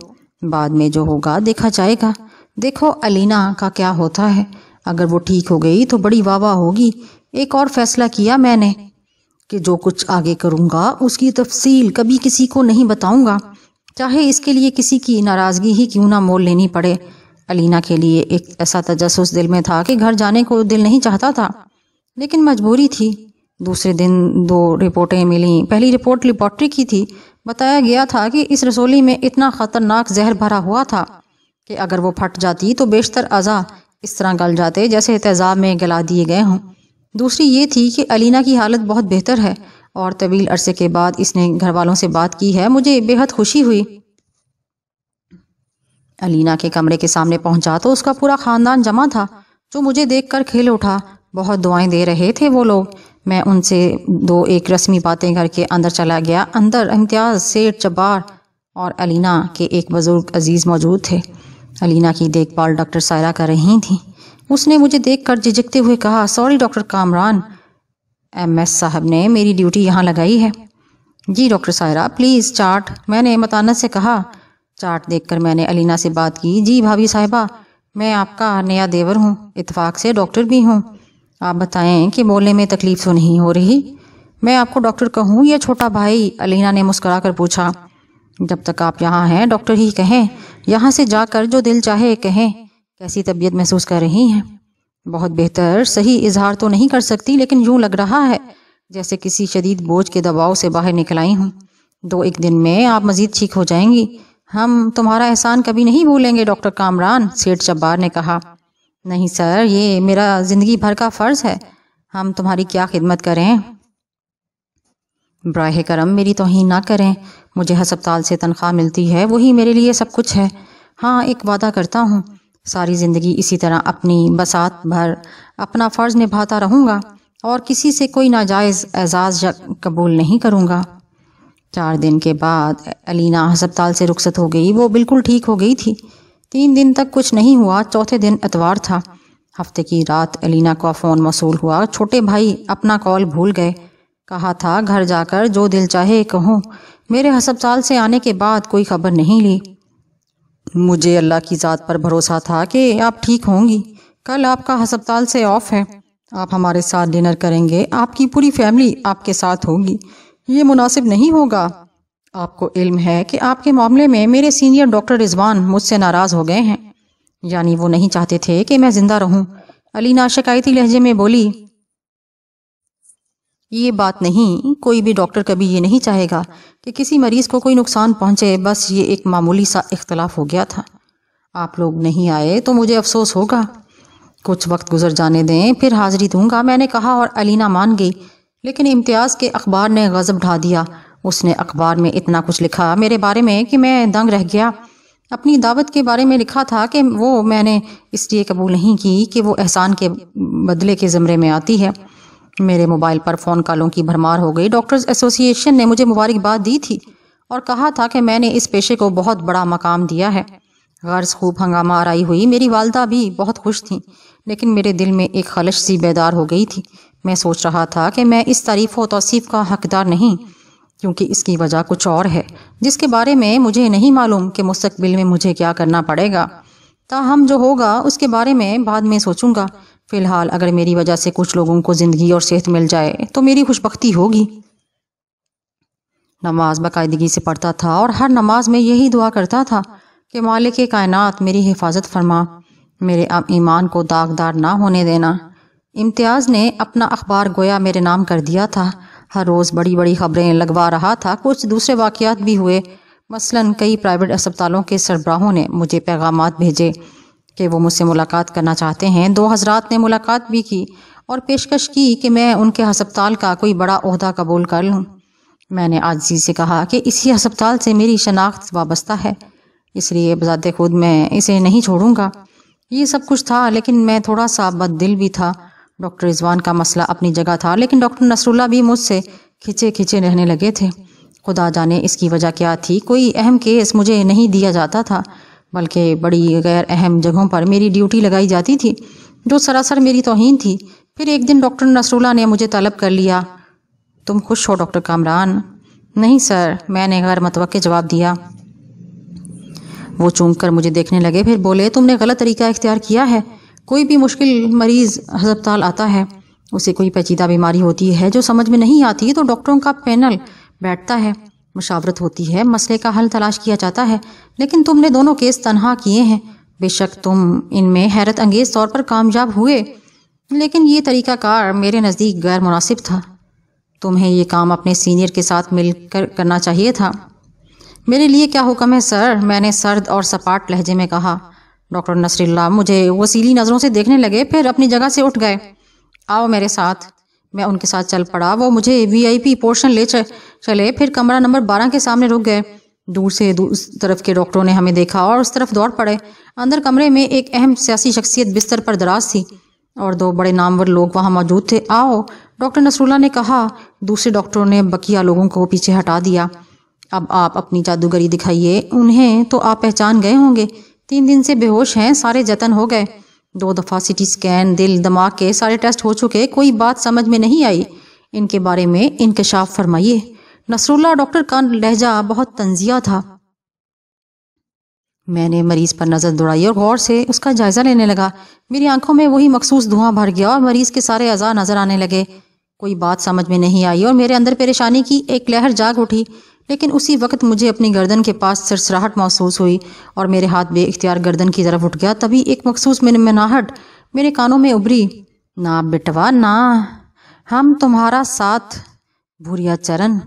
बाद में जो होगा देखा जाएगा देखो अलीना का क्या होता है अगर वो ठीक हो गई तो बड़ी वाह होगी एक और फैसला किया मैंने कि जो कुछ आगे करूँगा उसकी तफसील कभी किसी को नहीं बताऊँगा चाहे इसके लिए किसी की नाराज़गी ही क्यों ना मोल लेनी पड़े अलीना के लिए एक ऐसा तजस्स दिल में था कि घर जाने को दिल नहीं चाहता था लेकिन मजबूरी थी दूसरे दिन दो रिपोर्टें मिलीं पहली रिपोर्ट लिपॉट्री की थी बताया गया था कि इस रसोली में इतना ख़तरनाक जहर भरा हुआ था कि अगर वो फट जाती तो बेशतर अज़ा इस तरह गल जाते जैसे तेजाब में गला दिए गए हों दूसरी ये थी कि अलीना की हालत बहुत बेहतर है और तवील अरसे के बाद इसने घर वालों से बात की है मुझे बेहद खुशी हुई अलीना के कमरे के सामने पहुंचा तो उसका पूरा खानदान जमा था जो मुझे देखकर खेल उठा बहुत दुआएं दे रहे थे वो लोग मैं उनसे दो एक रस्मी बातें करके अंदर चला गया अंदर इम्तियाज सेठ जब्बार और अलीना के एक बुज़ुर्ग अजीज़ मौजूद थे अलीना की देखभाल डॉक्टर सायरा कर रही थी उसने मुझे देखकर झिझकते हुए कहा sorry doctor Kamran M S साहब ने मेरी ड्यूटी यहाँ लगाई है जी डॉक्टर सायरा प्लीज़ चार्ट मैंने मतानत से कहा चार्ट देखकर मैंने अलीना से बात की जी भाभी साहिबा मैं आपका नया देवर हूँ इतफाक़ से डॉक्टर भी हूँ आप बताएं कि बोलने में तकलीफ तो नहीं हो रही मैं आपको डॉक्टर कहूँ या छोटा भाई अलीना ने मुस्करा कर पूछा जब तक आप यहाँ हैं डॉक्टर ही कहें यहाँ से जाकर जो दिल चाहे कहें कैसी तबीयत महसूस कर रही हैं बहुत बेहतर सही इजहार तो नहीं कर सकती लेकिन यूं लग रहा है जैसे किसी शदीद बोझ के दबाव से बाहर निकल आई हूँ दो एक दिन में आप मजीद ठीक हो जाएंगी हम तुम्हारा एहसान कभी नहीं भूलेंगे डॉक्टर कामरान सेठ जब्बार ने कहा नहीं सर ये मेरा ज़िंदगी भर का फ़र्ज़ है हम तुम्हारी क्या खिदमत करें ब्राह करम मेरी तोहन ना करें मुझे हस्पताल से तनख्वाह मिलती है वही मेरे लिए सब कुछ है हाँ एक वादा करता हूँ सारी ज़िंदगी इसी तरह अपनी बसात भर अपना फ़र्ज निभाता रहूँगा और किसी से कोई नाजायज़ एजाज़ कबूल नहीं करूँगा चार दिन के बाद अलीना हस्पताल से रुखसत हो गई वो बिल्कुल ठीक हो गई थी तीन दिन तक कुछ नहीं हुआ चौथे दिन एतवार था हफ्ते की रात अलीना का फ़ोन मौसू हुआ छोटे भाई अपना कॉल भूल गए कहा था घर जाकर जो दिल चाहे कहूँ मेरे हस्पताल से आने के बाद कोई खबर नहीं ली मुझे अल्लाह की ज़ात पर भरोसा था कि आप ठीक होंगी कल आपका हस्पताल से ऑफ है आप हमारे साथ डिनर करेंगे आपकी पूरी फैमिली आपके साथ होगी ये मुनासिब नहीं होगा आपको इल्म है कि आपके मामले में मेरे सीनियर डॉक्टर रिजवान मुझसे नाराज़ हो गए हैं यानी वो नहीं चाहते थे कि मैं ज़िंदा रहूं। अलीना शिकायती लहजे में बोली ये बात नहीं कोई भी डॉक्टर कभी ये नहीं चाहेगा कि किसी मरीज़ को कोई नुकसान पहुँचे बस ये एक मामूली सा इख्तलाफ हो गया था आप लोग नहीं आए तो मुझे अफसोस होगा कुछ वक्त गुजर जाने दें फिर हाज़िरी दूंगा मैंने कहा और अलीना मान गई लेकिन इम्तियाज़ के अखबार ने गज़ब ढा दिया उसने अखबार में इतना कुछ लिखा मेरे बारे में कि मैं दंग रह गया अपनी दावत के बारे में लिखा था कि वो मैंने इसलिए कबूल नहीं की कि वो एहसान के बदले के ज़मरे में आती है मेरे मोबाइल पर फ़ोन कॉलों की भरमार हो गई डॉक्टर्स एसोसिएशन ने मुझे मुबारकबाद दी थी और कहा था कि मैंने इस पेशे को बहुत बड़ा मकाम दिया है गर्ज खूब हंगामा आरई हुई मेरी वालदा भी बहुत खुश थी लेकिन मेरे दिल में एक खलश सी बेदार हो गई थी मैं सोच रहा था कि मैं इस तारीफ़ व तोसीफ़ का हकदार नहीं क्योंकि इसकी वजह कुछ और है जिसके बारे में मुझे नहीं मालूम कि मुस्तबिल में मुझे क्या करना पड़ेगा ताहम जो होगा उसके बारे में बाद में सोचूंगा फ़िलहाल अगर मेरी वजह से कुछ लोगों को ज़िंदगी और सेहत मिल जाए तो मेरी खुशबकती होगी नमाज बाकायदगी से पढ़ता था और हर नमाज में यही दुआ करता था कि मालिक कायनात मेरी हिफाजत फरमा मेरे ईमान को दागदार ना होने देना इम्तियाज़ ने अपना अखबार गोया मेरे नाम कर दिया था हर रोज़ बड़ी बड़ी खबरें लगवा रहा था कुछ दूसरे वाक़ भी हुए मसलन कई प्राइवेट अस्पतालों के सरबराहों ने मुझे पैगाम भेजे कि वो मुझसे मुलाकात करना चाहते हैं दो हजरात ने मुलाकात भी की और पेशकश की कि मैं उनके हस्पताल का कोई बड़ा अहदा कबूल कर लूँ मैंने आजी से कहा कि इसी हस्पताल से मेरी शनाख्त वाबस्ता है इसलिए बजात खुद मैं इसे नहीं छोड़ूंगा ये सब कुछ था लेकिन मैं थोड़ा सा बद दिल भी था डॉक्टर रिजवान का मसला अपनी जगह था लेकिन डॉक्टर नसरुल्ला भी मुझसे खिंचे खिंचे रहने लगे थे खुदा जाने इसकी वजह क्या थी कोई अहम केस मुझे नहीं दिया जाता था बल्कि बड़ी गैर अहम जगहों पर मेरी ड्यूटी लगाई जाती थी जो सरासर मेरी तोहन थी फिर एक दिन डॉक्टर नसरुल्ला ने मुझे तलब कर लिया तुम खुश हो डॉक्टर कामरान नहीं सर मैंने गैर मतव जवाब दिया वो चूंक कर मुझे देखने लगे फिर बोले तुमने गलत तरीका इख्तियार किया है कोई भी मुश्किल मरीज़ हस्पताल आता है उसे कोई पेचीदा बीमारी होती है जो समझ में नहीं आती तो डॉक्टरों का पैनल बैठता है मुशावरत होती है मसले का हल तलाश किया जाता है लेकिन तुमने दोनों केस तनहा किए हैं बेशक तुम इनमें हैरत अंगेज तौर पर कामयाब हुए लेकिन ये तरीक़ाकार मेरे नज़दीक गैर मुनासिब था तुम्हें ये काम अपने सीनियर के साथ मिलकर करना चाहिए था मेरे लिए क्या हुक्म है सर मैंने सर्द और सपाट लहजे में कहा डॉक्टर नसरुल्ला मुझे वसीली नज़रों से देखने लगे फिर अपनी जगह से उठ गए आओ मेरे साथ मैं उनके साथ चल पड़ा वो मुझे वीआईपी पोर्शन ले चले फिर कमरा नंबर बारह के सामने रुक गए दूर से उस तरफ के डॉक्टरों ने हमें देखा और उस तरफ दौड़ पड़े अंदर कमरे में एक अहम सियासी शख्सियत बिस्तर पर दराज थी और दो बड़े नामवर लोग वहाँ मौजूद थे आओ डॉक्टर नसरुल्ला ने कहा दूसरे डॉक्टरों ने बकिया लोगों को पीछे हटा दिया अब आप अपनी जादूगरी दिखाइए उन्हें तो आप पहचान गए होंगे तीन दिन से बेहोश हैं सारे जतन हो गए दो दफ़ा सिटी स्कैन दिल दिमाग के सारे टेस्ट हो चुके कोई बात समझ में नहीं आई इनके बारे में इंकशाफ फरमाइए नसरुल्ला डॉक्टर का लहजा बहुत तंजिया था मैंने मरीज़ पर नज़र दौड़ाई और गौर से उसका जायज़ा लेने लगा मेरी आंखों में वही मखसूस धुआं भर गया और मरीज़ के सारे अज़ा नज़र आने लगे कोई बात समझ में नहीं आई और मेरे अंदर परेशानी की एक लहर जाग उठी लेकिन उसी वक्त मुझे अपनी गर्दन के पास सरसराहट महसूस हुई और मेरे हाथ बे इख्तियार गर्दन की तरफ उठ गया तभी एक मखसूस मेरे मनाहट मेरे कानों में उभरी ना बिटवा ना हम तुम्हारा साथ भूरिया चरण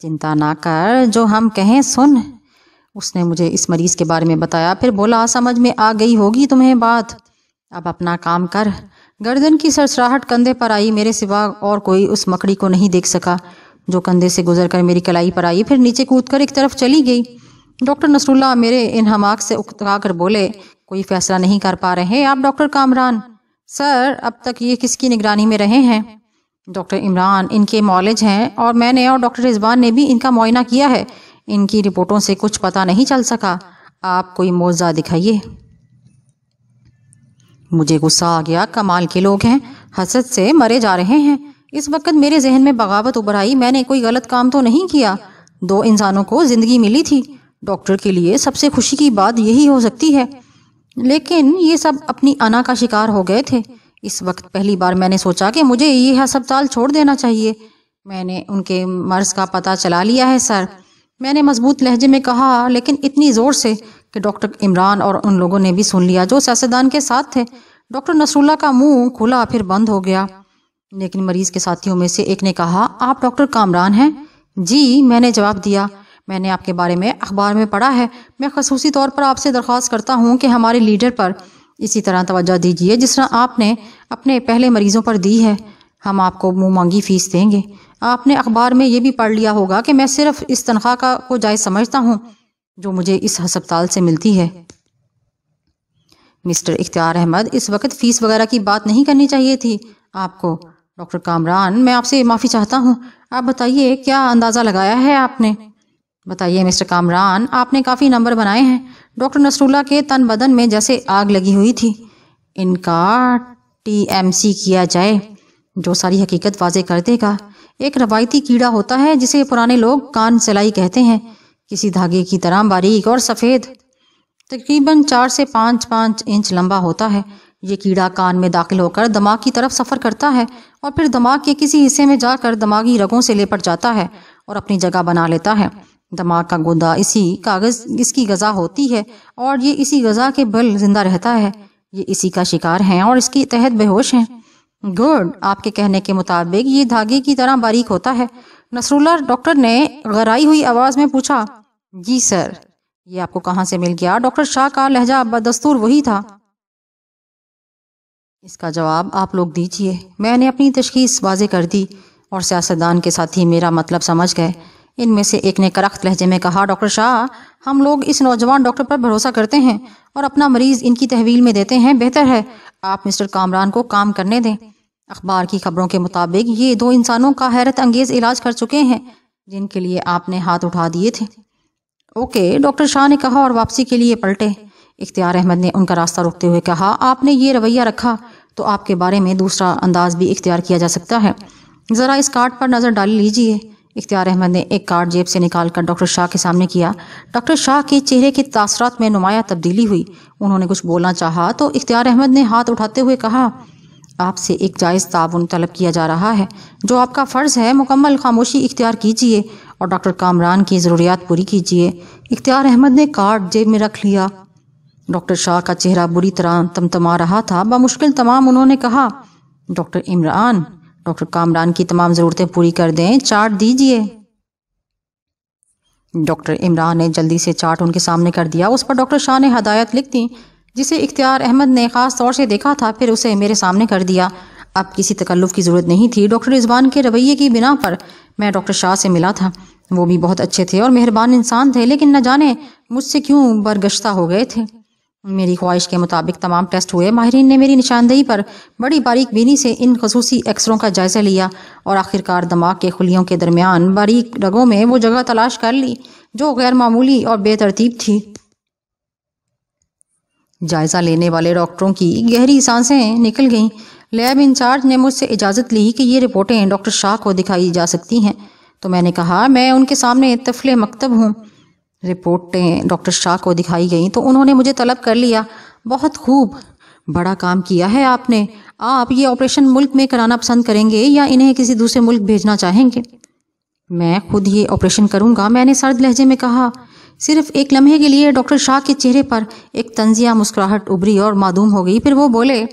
चिंता ना कर जो हम कहें सुन उसने मुझे इस मरीज के बारे में बताया फिर बोला समझ में आ गई होगी तुम्हें बात अब अपना काम कर गर्दन की सरसराहट कंधे पर आई मेरे सिवा और कोई उस मकड़ी को नहीं देख सका जो कंधे से गुजर कर मेरी कलाई पर आई फिर नीचे कूद कर एक तरफ चली गई डॉक्टर नसरुल्ला मेरे इन हमाक से कर बोले कोई फैसला नहीं कर पा रहे हैं आप डॉक्टर कामरान सर अब तक ये किसकी निगरानी में रहे हैं डॉक्टर इमरान इनके मॉलेज हैं और मैंने और डॉक्टर रिजवान ने भी इनका मुआयना किया है इनकी रिपोर्टों से कुछ पता नहीं चल सका आप कोई मुआवजा दिखाइए मुझे गुस्सा आ गया कमाल के लोग हैं हसद से मरे जा रहे हैं इस वक्त मेरे जहन में बगावत उभर आई मैंने कोई गलत काम तो नहीं किया दो इंसानों को ज़िंदगी मिली थी डॉक्टर के लिए सबसे खुशी की बात यही हो सकती है लेकिन ये सब अपनी अना का शिकार हो गए थे इस वक्त पहली बार मैंने सोचा कि मुझे ये हस्पताल छोड़ देना चाहिए मैंने उनके मर्ज का पता चला लिया है सर मैंने मजबूत लहजे में कहा लेकिन इतनी ज़ोर से कि डॉक्टर इमरान और उन लोगों ने भी सुन लिया जो सियासतदान के साथ थे डॉक्टर नसरुल्ला का मुंह खुला फिर बंद हो गया लेकिन मरीज के साथियों में से एक ने कहा आप डॉक्टर कामरान हैं जी मैंने जवाब दिया मैंने आपके बारे में अखबार में पढ़ा है मैं खसूसी तौर पर आपसे दरख्वास्त करता हूँ कि हमारे लीडर पर इसी तरह तवज्जो दीजिए जिस तरह आपने अपने पहले मरीजों पर दी है हम आपको मुँह मांगी फीस देंगे आपने अखबार में ये भी पढ़ लिया होगा कि मैं सिर्फ इस तनख्वाह का को जायज़ समझता हूँ जो मुझे इस हस्पताल से मिलती है मिस्टर इख्तियार अहमद इस वक्त फीस वगैरह की बात नहीं करनी चाहिए थी आपको डॉक्टर कामरान मैं आपसे माफ़ी चाहता हूँ आप बताइए क्या अंदाज़ा लगाया है आपने बताइए मिस्टर कामरान आपने काफ़ी नंबर बनाए हैं डॉक्टर नसरुल्ला के तन बदन में जैसे आग लगी हुई थी इनका टीएमसी किया जाए जो सारी हकीकत वाजे कर देगा एक रवायती कीड़ा होता है जिसे पुराने लोग कान सिलाई कहते हैं किसी धागे की तरह बारीक और सफ़ेद तकरीबन चार से पाँच पाँच इंच लंबा होता है ये कीड़ा कान में दाखिल होकर दिमाग की तरफ सफ़र करता है और फिर दिमाग के किसी हिस्से में जाकर दिमागी रगों से लेपट जाता है और अपनी जगह बना लेता है दिमाग का गुंदा इसी कागज़ इसकी गज़ा होती है और ये इसी गज़ा के बल जिंदा रहता है ये इसी का शिकार हैं और इसके तहत बेहोश हैं गुड आपके कहने के मुताबिक ये धागे की तरह बारीक होता है नसरुल्ला डॉक्टर ने गराई हुई आवाज़ में पूछा जी सर ये आपको कहाँ से मिल गया डॉक्टर शाह का लहजा बदस्तूर वही था इसका जवाब आप लोग दीजिए मैंने अपनी तशखीस वाजे कर दी और सियासतदान के साथी मेरा मतलब समझ गए इनमें से एक ने करख्त लहजे में कहा डॉक्टर शाह हम लोग इस नौजवान डॉक्टर पर भरोसा करते हैं और अपना मरीज इनकी तहवील में देते हैं बेहतर है आप मिस्टर कामरान को काम करने दें अखबार की खबरों के मुताबिक ये दो इंसानों का हैरत अंगेज़ इलाज कर चुके हैं जिनके लिए आपने हाथ उठा दिए थे ओके डॉक्टर शाह ने कहा और वापसी के लिए पलटे इख्तियार अहमद ने उनका रास्ता रोकते हुए कहा आपने ये रवैया रखा तो आपके बारे में दूसरा अंदाज भी इख्तियार किया जा सकता है ज़रा इस कार्ड पर नज़र डाल लीजिए इख्तियार अहमद ने एक कार्ड जेब से निकाल कर डॉक्टर शाह के सामने किया डॉक्टर शाह के चेहरे के तासरात में नुमाया तब्दीली हुई उन्होंने कुछ बोलना चाहा तो इख्तियार अहमद ने हाथ उठाते हुए कहा आपसे एक जायज़ ताउन तलब किया जा रहा है जो आपका फ़र्ज़ है मुकम्मल खामोशी इख्तियार कीजिए और डॉक्टर कामरान की ज़रूरियात पूरी कीजिए इख्तियार अहमद ने कार्ड जेब में रख लिया डॉक्टर शाह का चेहरा बुरी तरह तमतमा रहा था बामुश्किल तमाम उन्होंने कहा डॉक्टर इमरान डॉक्टर कामरान की तमाम ज़रूरतें पूरी कर दें चार्ट दीजिए डॉक्टर इमरान ने जल्दी से चार्ट उनके सामने कर दिया उस पर डॉक्टर शाह ने हदायत लिख दी जिसे इख्तियार अहमद ने ख़ास तौर से देखा था फिर उसे मेरे सामने कर दिया अब किसी तकल्लुफ़ की ज़रूरत नहीं थी डॉक्टर रिजवान के रवैये की बिना पर मैं डॉक्टर शाह से मिला था वो भी बहुत अच्छे थे और मेहरबान इंसान थे लेकिन न जाने मुझसे क्यों बरगश्ता हो गए थे मेरी ख्वाहिश के मुताबिक तमाम टेस्ट हुए माहरीन ने मेरी निशानदेही पर बड़ी बारीक बीनी से इन खसूसी एक्सरों का जायज़ा लिया और आखिरकार दिमाग के खुलियों के दरमियान बारीक रगों में वो जगह तलाश कर ली जो गैर मामूली और बेतरतीब थी जायज़ा लेने वाले डॉक्टरों की गहरी सांसें निकल गईं लैब इंचार्ज ने मुझसे इजाज़त ली कि ये रिपोर्टें डॉक्टर शाह को दिखाई जा सकती हैं तो मैंने कहा मैं उनके सामने तफले मकतब हूँ रिपोर्टें डॉक्टर शाह को दिखाई गई तो उन्होंने मुझे तलब कर लिया बहुत खूब बड़ा काम किया है आपने आप ये ऑपरेशन मुल्क में कराना पसंद करेंगे या इन्हें किसी दूसरे मुल्क भेजना चाहेंगे मैं खुद ये ऑपरेशन करूंगा मैंने सर्द लहजे में कहा सिर्फ एक लम्हे के लिए डॉक्टर शाह के चेहरे पर एक तंजिया मुस्कुराहट उभरी और मादूम हो गई फिर वो बोले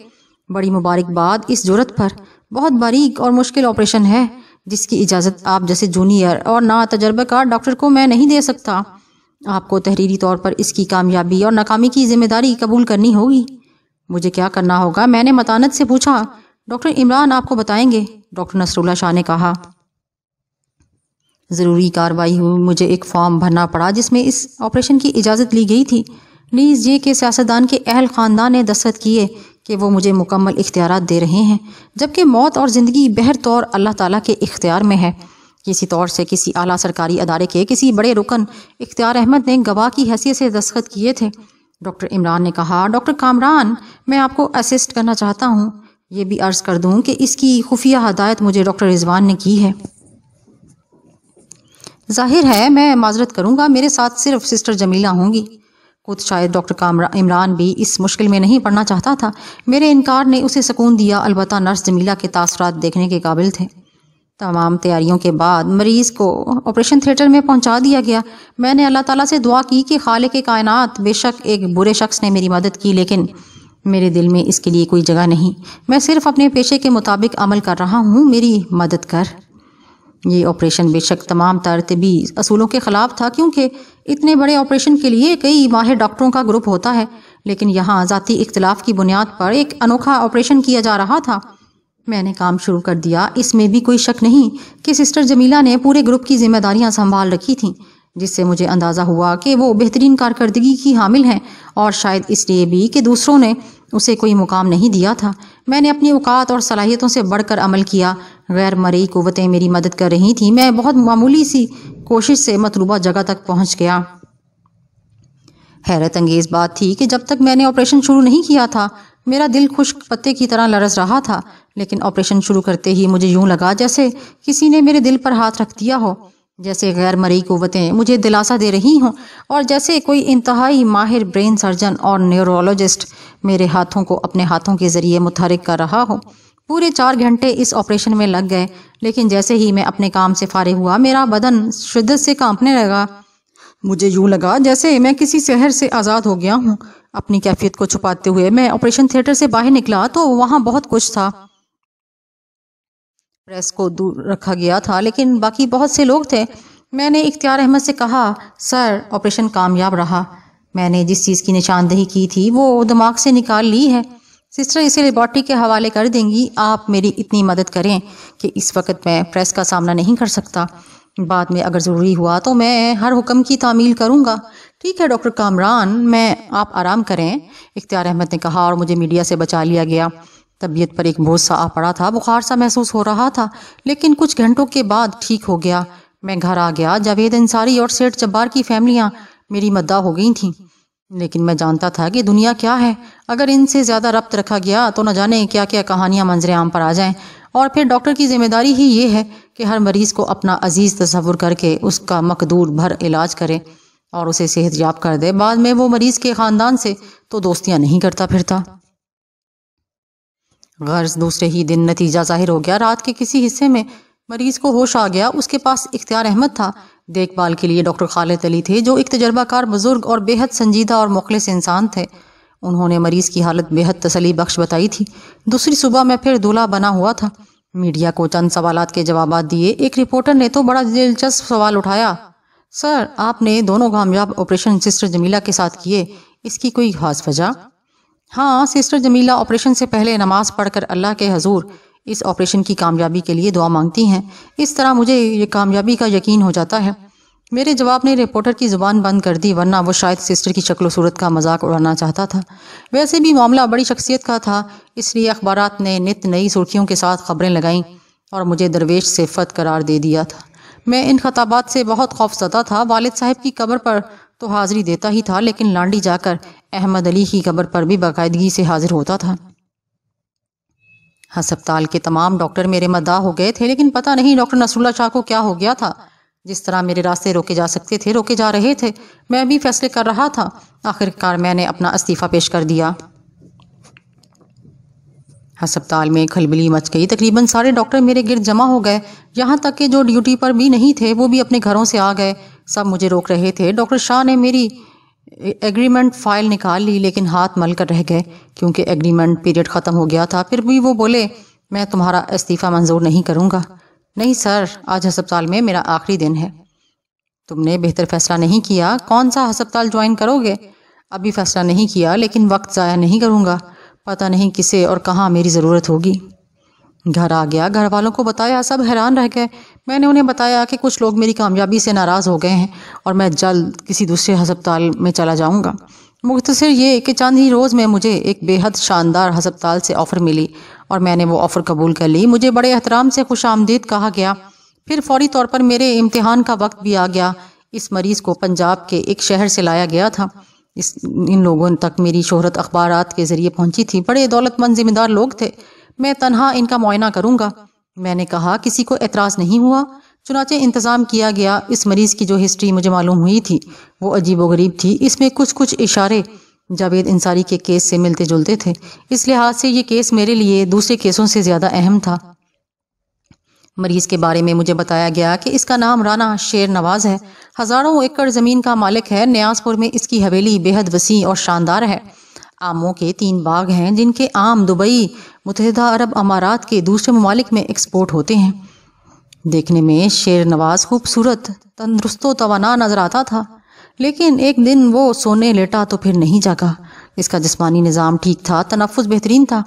बड़ी मुबारकबाद इस जरूरत पर बहुत बारीक और मुश्किल ऑपरेशन है जिसकी इजाज़त आप जैसे जूनियर और ना तजर्बेकार डॉक्टर को मैं नहीं दे सकता आपको तहरीरी तौर पर इसकी कामयाबी और नाकामी की जिम्मेदारी कबूल करनी होगी मुझे क्या करना होगा मैंने मतानत से पूछा डॉक्टर इमरान आपको बताएंगे डॉक्टर नसरुल्ला शाह ने कहा ज़रूरी कार्रवाई हुई मुझे एक फॉर्म भरना पड़ा जिसमें इस ऑपरेशन की इजाज़त ली गई थी प्लीज ये कि सियासतदान के अहल ख़ानदान ने दस्तखत किए कि वो मुझे मुकम्मल इख्तियार दे रहे हैं जबकि मौत और ज़िंदगी बहर तौर अल्लाह ताला के इख्तियार में है किसी तौर से किसी आला सरकारी अदारे के किसी बड़े रुकन इख्तियार अहमद ने गवाह की हैसियत से दस्खत किए थे डॉक्टर इमरान ने कहा डॉक्टर कामरान मैं आपको असिस्ट करना चाहता हूँ ये भी अर्ज़ कर दूँ कि इसकी खुफिया हदायत मुझे डॉक्टर रिजवान ने की है जाहिर है मैं माजरत करूँगा मेरे साथ सिर्फ सिस्टर जमीला होंगी खुद शायद डॉक्टर कामरा इमरान भी इस मुश्किल में नहीं पड़ना चाहता था मेरे इनकार ने उसे सुकून दिया अलबत् नर्स जमीला के तासरात देखने के काबिल थे तमाम तैयारियों के बाद मरीज़ को ऑपरेशन थिएटर में पहुंचा दिया गया मैंने अल्लाह ताला से दुआ की कि खाले के कायनात बेशक एक बुरे शख्स ने मेरी मदद की लेकिन मेरे दिल में इसके लिए कोई जगह नहीं मैं सिर्फ अपने पेशे के मुताबिक अमल कर रहा हूँ मेरी मदद कर ये ऑपरेशन बेशक तमाम तरतबी असूलों के ख़िलाफ़ था क्योंकि इतने बड़े ऑपरेशन के लिए कई माहिर डॉक्टरों का ग्रुप होता है लेकिन यहाँ ज़ाती इख्तलाफ की बुनियाद पर एक अनोखा ऑपरेशन किया जा रहा था मैंने काम शुरू कर दिया इसमें भी कोई शक नहीं कि सिस्टर जमीला ने पूरे ग्रुप की जिम्मेदारियां संभाल रखी थीं जिससे मुझे अंदाज़ा हुआ कि वो बेहतरीन कारकर्दगी की हामिल हैं और शायद इसलिए भी कि दूसरों ने उसे कोई मुकाम नहीं दिया था मैंने अपनी औकात और सलाहियतों से बढ़कर अमल किया गैर मरई क़वतें मेरी मदद कर रही थी मैं बहुत मामूली सी कोशिश से मतलूबा जगह तक पहुँच गया हैरत अंगेज़ बात थी कि जब तक मैंने ऑपरेशन शुरू नहीं किया था मेरा दिल खुश्क पत्ते की तरह लरस रहा था लेकिन ऑपरेशन शुरू करते ही मुझे यूं लगा जैसे किसी ने मेरे दिल पर हाथ रख दिया हो जैसे गैर मरी कुतें मुझे दिलासा दे रही हों और जैसे कोई इंतहाई माहिर ब्रेन सर्जन और न्यूरोलॉजिस्ट मेरे हाथों को अपने हाथों के ज़रिए मुतहरक कर रहा हो पूरे चार घंटे इस ऑपरेशन में लग गए लेकिन जैसे ही मैं अपने काम से फारे हुआ मेरा बदन शिद्दत से कांपने लगा मुझे यूं लगा जैसे मैं किसी शहर से आज़ाद हो गया हूँ अपनी कैफियत को छुपाते हुए मैं ऑपरेशन थिएटर से बाहर निकला तो वहाँ बहुत कुछ था प्रेस को दूर रखा गया था लेकिन बाकी बहुत से लोग थे मैंने इख्तियार अहमद से कहा सर ऑपरेशन कामयाब रहा मैंने जिस चीज़ की निशानदेही की थी वो दिमाग से निकाल ली है सिस्टर इसे लेबॉर्ट्री के हवाले कर देंगी आप मेरी इतनी मदद करें कि इस वक्त मैं प्रेस का सामना नहीं कर सकता बाद में अगर ज़रूरी हुआ तो मैं हर हुक्म की तामील करूँगा ठीक है डॉक्टर कामरान मैं आप आराम करें इख्तियार अहमद ने कहा और मुझे मीडिया से बचा लिया गया तबीयत पर एक बोझ सा आ पड़ा था बुखार सा महसूस हो रहा था लेकिन कुछ घंटों के बाद ठीक हो गया मैं घर आ गया जावेद अंसारी और सेठ जब्बार की फैमिलियाँ मेरी मद्दा हो गई थी लेकिन मैं जानता था कि दुनिया क्या है अगर इनसे ज़्यादा रब्त रखा गया तो न जाने क्या क्या कहानियाँ मंजर आम पर आ जाएं और फिर डॉक्टर की जिम्मेदारी ही ये है कि हर मरीज़ को अपना अजीज़ तस्वुर करके उसका मकदूर भर इलाज करे और उसे सेहत याब कर दे बाद में वो मरीज़ के ख़ानदान से तो दोस्तियाँ नहीं करता फिरता गर्ज दूसरे ही दिन नतीजा जाहिर हो गया रात के किसी हिस्से में मरीज़ को होश आ गया उसके पास इख्तियार अहमद था देखभाल के लिए डॉक्टर खालिद अली थे जो एक तजर्बाकार बुजुर्ग और बेहद संजीदा और मुखलस इंसान थे उन्होंने मरीज़ की हालत बेहद तसली बख्श बताई थी दूसरी सुबह मैं फिर दूल्हा बना हुआ था मीडिया को चंद सवाल के जवाब दिए एक रिपोर्टर ने तो बड़ा दिलचस्प सवाल उठाया सर आपने दोनों कामयाब ऑपरेशन सिस्टर जमीला के साथ किए इसकी कोई खास वजह हाँ सिस्टर जमीला ऑपरेशन से पहले नमाज पढ़कर अल्लाह के हजूर इस ऑपरेशन की कामयाबी के लिए दुआ मांगती हैं इस तरह मुझे ये कामयाबी का यकीन हो जाता है मेरे जवाब ने रिपोर्टर की ज़ुबान बंद कर दी वरना वो शायद सिस्टर की शक्ल सूरत का मजाक उड़ाना चाहता था वैसे भी मामला बड़ी शख्सियत का था इसलिए अखबार ने नित नई सुर्खियों के साथ खबरें लगाईं और मुझे दरवेश सिफत करार दे दिया था मैं इन खताबात से बहुत खौफजदा था वालद साहब की कबर पर तो हाज़िरी देता ही था लेकिन लांडी जाकर अहमद अली की कबर पर भी बाकायदगी से हाजिर होता था हस्पताल के तमाम डॉक्टर मेरे मदा हो गए थे लेकिन पता नहीं डॉक्टर नसरुल्ला शाह को क्या हो गया था जिस तरह मेरे रास्ते रोके जा सकते थे रोके जा रहे थे मैं भी फैसले कर रहा था आखिरकार मैंने अपना इस्तीफा पेश कर दिया हस्पताल में खलबली मच गई तकरीबन सारे डॉक्टर मेरे गिरद जमा हो गए यहाँ तक कि जो ड्यूटी पर भी नहीं थे वो भी अपने घरों से आ गए सब मुझे रोक रहे थे डॉक्टर शाह ने मेरी एग्रीमेंट फाइल निकाल ली लेकिन हाथ मल कर रह गए क्योंकि एग्रीमेंट पीरियड ख़त्म हो गया था फिर भी वो बोले मैं तुम्हारा इस्तीफ़ा मंजूर नहीं करूँगा नहीं सर आज हस्पताल में मेरा आखिरी दिन है तुमने बेहतर फैसला नहीं किया कौन सा हस्पताल ज्वाइन करोगे अभी फैसला नहीं किया लेकिन वक्त ज़ाया नहीं करूँगा पता नहीं किसे और कहाँ मेरी ज़रूरत होगी घर आ गया घर वालों को बताया सब हैरान रह गए मैंने उन्हें बताया कि कुछ लोग मेरी कामयाबी से नाराज़ हो गए हैं और मैं जल्द किसी दूसरे हस्पताल में चला जाऊँगा मुख्तर ये कि चंद ही रोज़ में मुझे एक बेहद शानदार हस्पताल से ऑफ़र मिली और मैंने वो ऑफ़र कबूल कर ली मुझे बड़े एहतराम से खुश आमदीद कहा गया फिर फौरी तौर पर मेरे इम्तहान का वक्त भी आ गया इस मरीज़ को पंजाब के एक शहर से लाया गया था इस इन लोगों तक मेरी शोहरत अखबार के ज़रिए पहुंची थी बड़े दौलतमंद ज़िम्मेदार लोग थे मैं तनहा इनका मुआयना करूँगा मैंने कहा किसी को एतराज़ नहीं हुआ चुनाचे इंतज़ाम किया गया इस मरीज़ की जो हिस्ट्री मुझे मालूम हुई थी वो अजीब व गरीब थी इसमें कुछ कुछ इशारे जावेद अंसारी के केस से मिलते जुलते थे इस लिहाज से ये केस मेरे लिए दूसरे केसों से ज़्यादा अहम था मरीज के बारे में मुझे बताया गया कि इसका नाम राना शेर नवाज है हज़ारों एकड़ ज़मीन का मालिक है न्यासपुर में इसकी हवेली बेहद वसी और शानदार है आमों के तीन बाग हैं जिनके आम दुबई मुतहदा अरब अमारात के दूसरे ममालिक में एक्सपोर्ट होते हैं देखने में शेर नवाज खूबसूरत तंदरुस्त तोाना नज़र आता था लेकिन एक दिन वो सोने लेटा तो फिर नहीं जागा इसका जिस्मानी निज़ाम ठीक था तनफ़ बेहतरीन था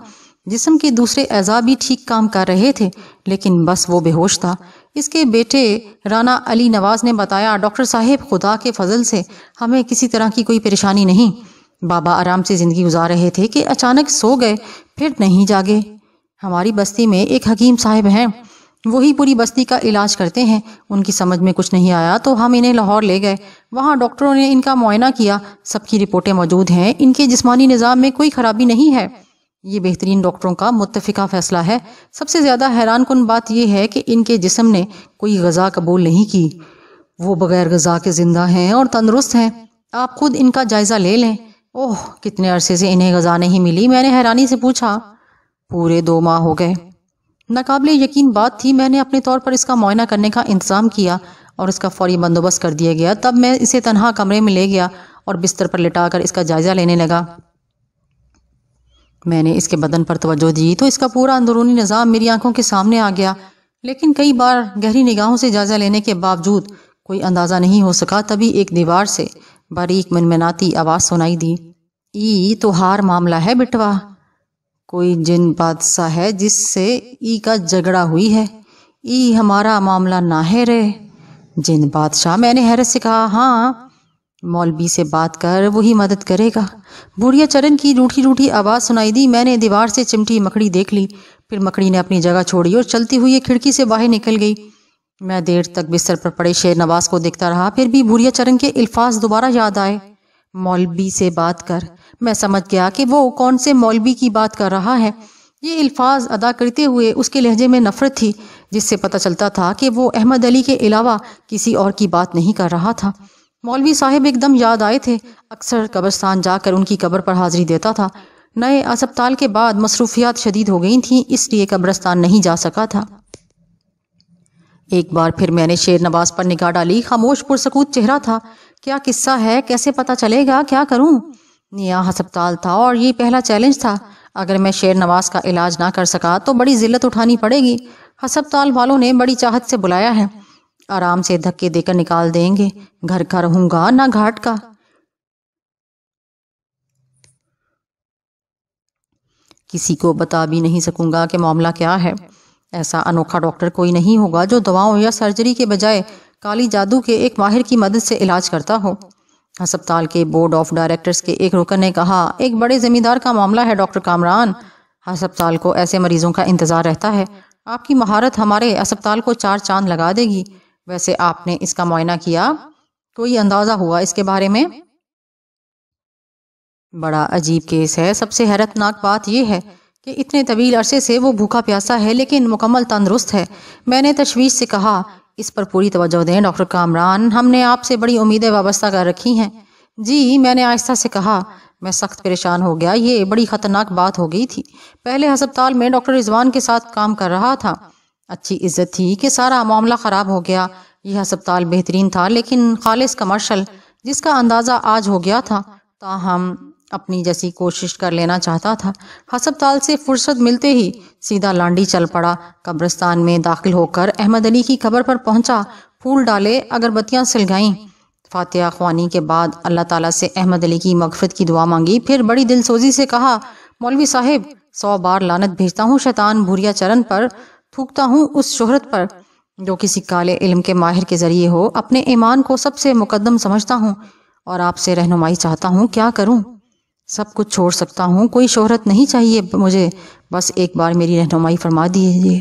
जिसम के दूसरे अज़ा भी ठीक काम कर रहे थे लेकिन बस वो बेहोश था इसके बेटे राना अली नवाज़ ने बताया डॉक्टर साहब खुदा के फजल से हमें किसी तरह की कोई परेशानी नहीं बाबा आराम से ज़िंदगी गुजार रहे थे कि अचानक सो गए फिर नहीं जागे हमारी बस्ती में एक हकीम साहब हैं वही पूरी बस्ती का इलाज करते हैं उनकी समझ में कुछ नहीं आया तो हम इन्हें लाहौर ले गए वहाँ डॉक्टरों ने इनका मुआयना किया सबकी रिपोर्टें मौजूद हैं इनके जिस्मानी निज़ाम में कोई खराबी नहीं है ये बेहतरीन डॉक्टरों का मुतफ़ा फैसला है सबसे ज़्यादा हैरान कन बात यह है कि इनके जिसम ने कोई गज़ा कबूल नहीं की वो बग़ैर गज़ा के ज़िंदा हैं और तंदरुस्त हैं आप खुद इनका जायज़ा ले लें ओह कितने अरसे से इन्हें गज़ा नहीं मिली मैंने हैरानी से पूछा पूरे दो माह हो गए नाकबले यकीन बात थी मैंने अपने तौर पर इसका मुआयना करने का इंतज़ाम किया और इसका फौरी बंदोबस्त कर दिया गया तब मैं इसे तनहा कमरे में ले गया और बिस्तर पर लिटा कर इसका जायज़ा लेने लगा मैंने इसके बदन पर तवज्जो दी तो इसका पूरा अंदरूनी निज़ाम मेरी आंखों के सामने आ गया लेकिन कई बार गहरी निगाहों से जायज़ा लेने के बावजूद कोई अंदाज़ा नहीं हो सका तभी एक दीवार से बारीक मनमनाती आवाज़ सुनाई दी ई तो हार मामला है बिटवा कोई जिन बादशाह है जिससे ई का झगड़ा हुई है ई हमारा मामला ना है रे जिन बादशाह मैंने हैरत से कहा हाँ मौलवी से बात कर वही मदद करेगा बुढ़िया चरण की रूठी रूठी आवाज़ सुनाई दी मैंने दीवार से चिमटी मकड़ी देख ली फिर मकड़ी ने अपनी जगह छोड़ी और चलती हुई खिड़की से बाहर निकल गई मैं देर तक बिस्तर पर पड़े शेर नवाज को देखता रहा फिर भी बुढ़िया चरण के अल्फाज दोबारा याद आए मौलवी से बात कर मैं समझ गया कि वो कौन से मौलवी की बात कर रहा है ये अल्फाज अदा करते हुए उसके लहजे में नफ़रत थी जिससे पता चलता था कि वो अहमद अली के अलावा किसी और की बात नहीं कर रहा था मौलवी साहब एकदम याद आए थे अक्सर कब्रस्तान जाकर उनकी कब्र पर हाजिरी देता था नए अस्पताल के बाद मसरूफियात शदीद हो गई थी इसलिए कब्रस्तान नहीं जा सका था एक बार फिर मैंने शेर नवाज पर निगाह डाली खामोश पुरसकूत चेहरा था क्या किस्सा है कैसे पता चलेगा क्या करूं निया हस्पताल था और ये पहला चैलेंज था अगर मैं शेर नवाज का इलाज ना कर सका तो बड़ी जिल्लत उठानी पड़ेगी हस्पताल वालों ने बड़ी चाहत से बुलाया है आराम से धक्के देकर निकाल देंगे घर का रहूंगा ना घाट का किसी को बता भी नहीं सकूंगा कि मामला क्या है ऐसा अनोखा डॉक्टर कोई नहीं होगा जो दवाओं या सर्जरी के बजाय काली जादू के एक माहिर की मदद से इलाज करता हो अस्पताल के बोर्ड ऑफ डायरेक्टर्स के एक रुकन ने कहा एक बड़े ज़मींदार का मामला है डॉक्टर कामरान अस्पताल को ऐसे मरीजों का इंतज़ार रहता है आपकी महारत हमारे अस्पताल को चार चांद लगा देगी वैसे आपने इसका मुआयना किया कोई अंदाज़ा हुआ इसके बारे में बड़ा अजीब केस है सबसे हैरतनाक बात यह है कि इतने तवील अरसे से वो भूखा प्यासा है लेकिन मुकम्मल तंदरुस्त है मैंने तशवीश से कहा इस पर पूरी तवज्जो दें डॉक्टर कामरान हमने आपसे बड़ी उम्मीदें वाबस्ता कर रखी हैं जी मैंने आहिस्ता से कहा मैं सख्त परेशान हो गया ये बड़ी ख़तरनाक बात हो गई थी पहले हस्पताल में डॉक्टर रिजवान के साथ काम कर रहा था अच्छी इज्जत थी कि सारा मामला ख़राब हो गया यह हस्पताल बेहतरीन था लेकिन खालिश कमर्शल जिसका अंदाज़ा आज हो गया था ताहम अपनी जैसी कोशिश कर लेना चाहता था हस्पताल से फुर्सत मिलते ही सीधा लांडी चल पड़ा कब्रिस्तान में दाखिल होकर अहमद अली की खबर पर पहुंचा फूल डाले अगरबत्तियां सिलगाईं फातिहा ख्वानी के बाद अल्लाह ताला से अहमद अली की मगफरत की दुआ मांगी फिर बड़ी दिलसोजी से कहा मौलवी साहेब सौ बार लानत भेजता हूँ शैतान भूरिया चरण पर थूकता हूँ उस शोहरत पर जो किसी काले इल्म के माहिर के ज़रिए हो अपने ईमान को सबसे मुकदम समझता हूँ और आपसे रहनुमाई चाहता हूँ क्या करूँ सब कुछ छोड़ सकता हूँ कोई शोहरत नहीं चाहिए मुझे बस एक बार मेरी रहनुमाई फरमा दीजिए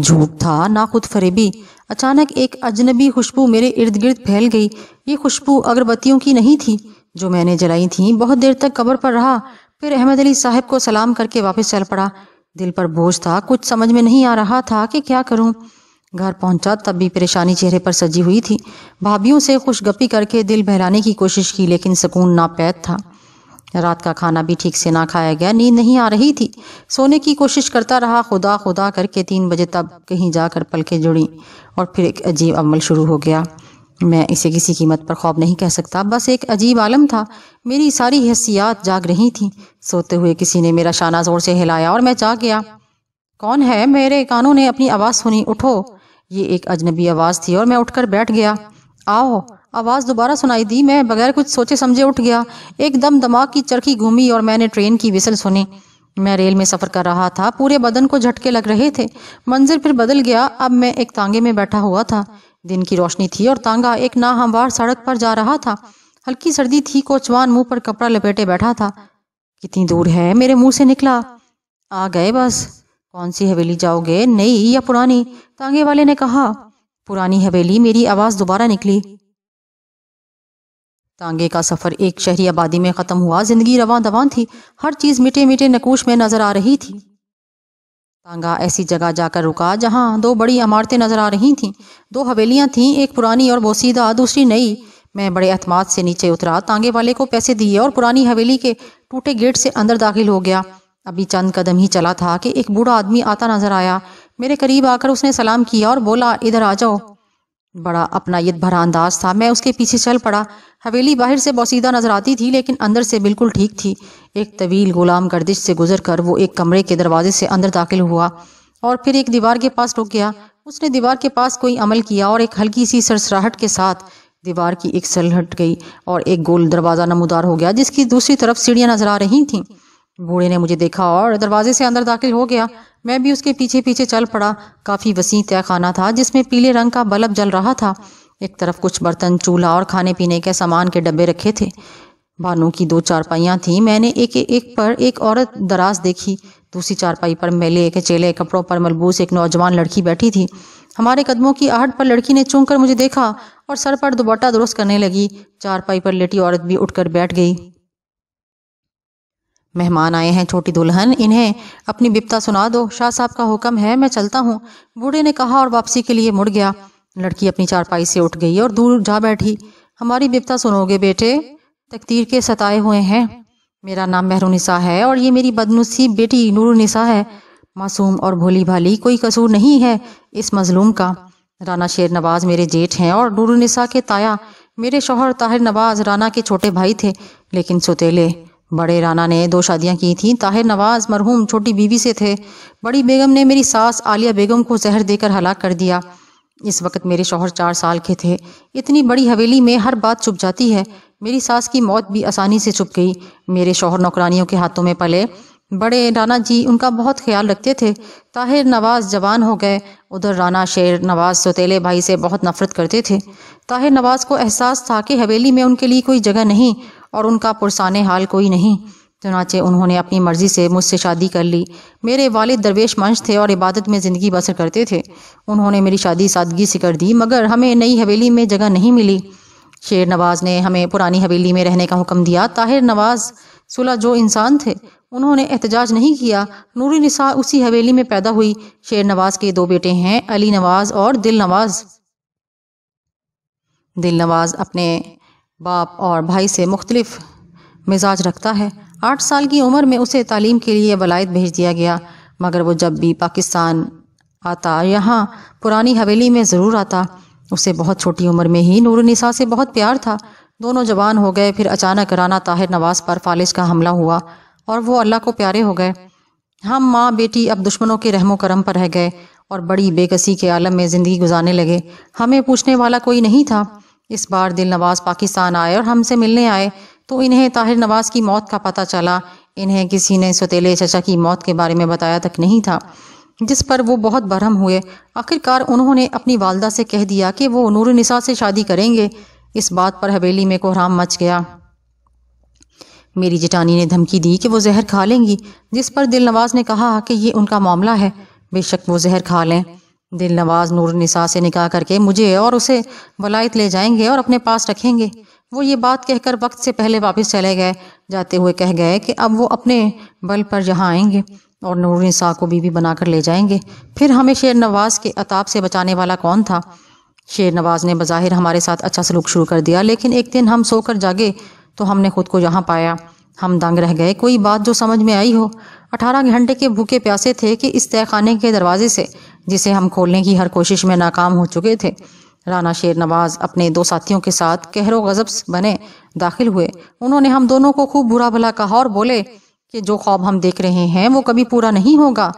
झूठ था ना खुद फरेबी अचानक एक अजनबी खुशबू मेरे इर्द गिर्द फैल गई ये खुशबू अगरबत्तियों की नहीं थी जो मैंने जलाई थी बहुत देर तक कबर पर रहा फिर अहमद अली साहब को सलाम करके वापस चल पड़ा दिल पर बोझ था कुछ समझ में नहीं आ रहा था कि क्या करूं घर पहुंचा तब भी परेशानी चेहरे पर सजी हुई थी भाभीियों से खुशगपी करके दिल बहलाने की कोशिश की लेकिन सुकून नापैद था रात का खाना भी ठीक से ना खाया गया नींद नहीं आ रही थी सोने की कोशिश करता रहा खुदा खुदा करके तीन बजे तब कहीं जाकर पलके जुड़ी और फिर एक अजीब अमल शुरू हो गया मैं इसे किसी कीमत पर ख्वाब नहीं कह सकता बस एक अजीब आलम था मेरी सारी हैसियात जाग रही थी सोते हुए किसी ने मेरा शाना जोर से हिलाया और मैं जाग गया कौन है मेरे कानों ने अपनी आवाज़ सुनी उठो ये एक अजनबी आवाज़ थी और मैं उठकर बैठ गया आओ आवाज़ दोबारा सुनाई दी मैं बगैर कुछ सोचे समझे उठ गया एकदम दमाग की चरखी घूमी और मैंने ट्रेन की विसल सुनी मैं रेल में सफ़र कर रहा था पूरे बदन को झटके लग रहे थे मंजिल फिर बदल गया अब मैं एक तांगे में बैठा हुआ था दिन की रोशनी थी और तांगा एक नाहमवार सड़क पर जा रहा था हल्की सर्दी थी कोचवान मुंह पर कपड़ा लपेटे बैठा था कितनी दूर है मेरे मुंह से निकला आ गए बस कौन सी हवेली जाओगे नई या पुरानी तांगे वाले ने कहा पुरानी हवेली मेरी आवाज़ दोबारा निकली तांगे का सफ़र एक शहरी आबादी में ख़त्म हुआ ज़िंदगी रवां दवां थी हर चीज़ मिटे मिटे नकूश में नज़र आ रही थी तांगा ऐसी जगह जाकर रुका जहाँ दो बड़ी इमारतें नज़र आ रही थीं दो हवेलियाँ थीं एक पुरानी और बोसीदा दूसरी नई मैं बड़े अहतमाद से नीचे उतरा तांगे वाले को पैसे दिए और पुरानी हवेली के टूटे गेट से अंदर दाखिल हो गया अभी चंद कदम ही चला था कि एक बूढ़ा आदमी आता नजर आया मेरे करीब आकर उसने सलाम किया और बोला इधर आ जाओ बड़ा अपना यद भरा अंदाज था मैं उसके पीछे चल पड़ा हवेली बाहर से बौसीदा नजर आती थी लेकिन अंदर से बिल्कुल ठीक थी एक तवील गुलाम गर्दिश से गुजर कर वो एक कमरे के दरवाजे से अंदर दाखिल हुआ और फिर एक दीवार के पास रुक गया उसने दीवार के पास कोई अमल किया और एक हल्की सी सरसराहट के साथ दीवार की एक सल हट गई और एक गोल दरवाज़ा नमोदार हो गया जिसकी दूसरी तरफ सीढ़ियां नजर आ रही थीं बूढ़े ने मुझे देखा और दरवाजे से अंदर दाखिल हो गया मैं भी उसके पीछे पीछे चल पड़ा काफ़ी वसी तयखाना था जिसमें पीले रंग का बल्ब जल रहा था एक तरफ कुछ बर्तन चूल्हा और खाने पीने के सामान के डब्बे रखे थे भानु की दो चारपाइयाँ थीं मैंने एक एक पर एक औरत दराज देखी दूसरी चारपाई पर मेले के चेले कपड़ों पर मलबूस एक नौजवान लड़की बैठी थी हमारे कदमों की आहट पर लड़की ने चूंक मुझे देखा और सर पर दुपट्टा दुरुस्त करने लगी चारपाई पर लेटी औरत भी उठकर बैठ गई मेहमान आए हैं छोटी दुल्हन इन्हें अपनी बिपता सुना दो शाह साहब का हुक्म है मैं चलता हूँ बूढ़े ने कहा और वापसी के लिए मुड़ गया लड़की अपनी चारपाई से उठ गई और दूर जा बैठी हमारी बिपता सुनोगे बेटे तकदीर के सताए हुए हैं मेरा नाम मेहरूनिसा है और ये मेरी बदनुसी बेटी नूरनिसा है मासूम और भोली भाली कोई कसूर नहीं है इस मजलूम का राना शेर नवाज मेरे जेठ हैं और नूरनिसा के ताया मेरे शोहर ताहिर नवाज राना के छोटे भाई थे लेकिन सुतेले बड़े राना ने दो शादियां की थीं ताहिर नवाज मरहूम छोटी बीवी से थे बड़ी बेगम ने मेरी सास आलिया बेगम को जहर देकर हलाक कर दिया इस वक्त मेरे शोहर चार साल के थे इतनी बड़ी हवेली में हर बात छुप जाती है मेरी सास की मौत भी आसानी से छुप गई मेरे शोहर नौकरानियों के हाथों में पले बड़े राना जी उनका बहुत ख्याल रखते थे ताहिर नवाज जवान हो गए उधर राना शेर नवाज सोतेले भाई से बहुत नफरत करते थे ताहिर नवाज को एहसास था कि हवेली में उनके लिए कोई जगह नहीं और उनका पुरसान हाल कोई नहीं चनाचे उन्होंने अपनी मर्ज़ी से मुझसे शादी कर ली मेरे वालिद दरवेश मंश थे और इबादत में ज़िंदगी बसर करते थे उन्होंने मेरी शादी सादगी से कर दी मगर हमें नई हवेली में जगह नहीं मिली शेर नवाज़ ने हमें पुरानी हवेली में रहने का हुक्म दिया ताहिर नवाज़ सुलह जो इंसान थे उन्होंने एहतजाज नहीं किया नूरी निसा उसी हवेली में पैदा हुई शेर नवाज़ के दो बेटे हैं अली नवाज़ और दिल नवाज़ दिल नवाज़ अपने बाप और भाई से मुख्तलिफ मिजाज रखता है आठ साल की उम्र में उसे तालीम के लिए वलायत भेज दिया गया मगर वो जब भी पाकिस्तान आता यहाँ पुरानी हवेली में ज़रूर आता उसे बहुत छोटी उम्र में ही नूर निसा से बहुत प्यार था दोनों जवान हो गए फिर अचानक राना ताहिर नवाज पर फालिज का हमला हुआ और वो अल्लाह को प्यारे हो गए हम माँ बेटी अब दुश्मनों के रहमो करम पर रह गए और बड़ी बेकसी के आलम में ज़िंदगी गुजारने लगे हमें पूछने वाला कोई नहीं था इस बार दिल नवाज पाकिस्तान आए और हमसे मिलने आए तो इन्हें ताहिर नवाज की मौत का पता चला इन्हें किसी ने सतीले चचा की मौत के बारे में बताया तक नहीं था जिस पर वो बहुत भरम हुए आखिरकार उन्होंने अपनी वालदा से कह दिया कि वो नूर निसा से शादी करेंगे इस बात पर हवेली में कोहराम मच गया मेरी जिटानी ने धमकी दी कि वो जहर खा लेंगी जिस पर दिल नवाज ने कहा कि ये उनका मामला है बेशक वो जहर खा लें दिल नवाज नूर निसा से निकाह करके मुझे और उसे वलायत ले जाएंगे और अपने पास रखेंगे वो ये बात कहकर वक्त से पहले वापस चले गए जाते हुए कह गए कि अब वो अपने बल पर यहाँ आएंगे और नूर निसा को बीवी बनाकर ले जाएंगे फिर हमें शेर नवाज के अताब से बचाने वाला कौन था शेर नवाज ने बज़ाहिर हमारे साथ अच्छा सलूक शुरू कर दिया लेकिन एक दिन हम सोकर जागे तो हमने खुद को यहाँ पाया हम दंग रह गए कोई बात जो समझ में आई हो अठारह घंटे के भूखे प्यासे थे कि इस तय खाने के दरवाजे से जिसे हम खोलने की हर कोशिश में नाकाम हो चुके थे राना शेर नवाज अपने दो साथियों के साथ कहरो गजब बने दाखिल हुए उन्होंने हम दोनों को खूब बुरा भला कहा और बोले कि जो ख्वाब हम देख रहे हैं वो कभी पूरा नहीं होगा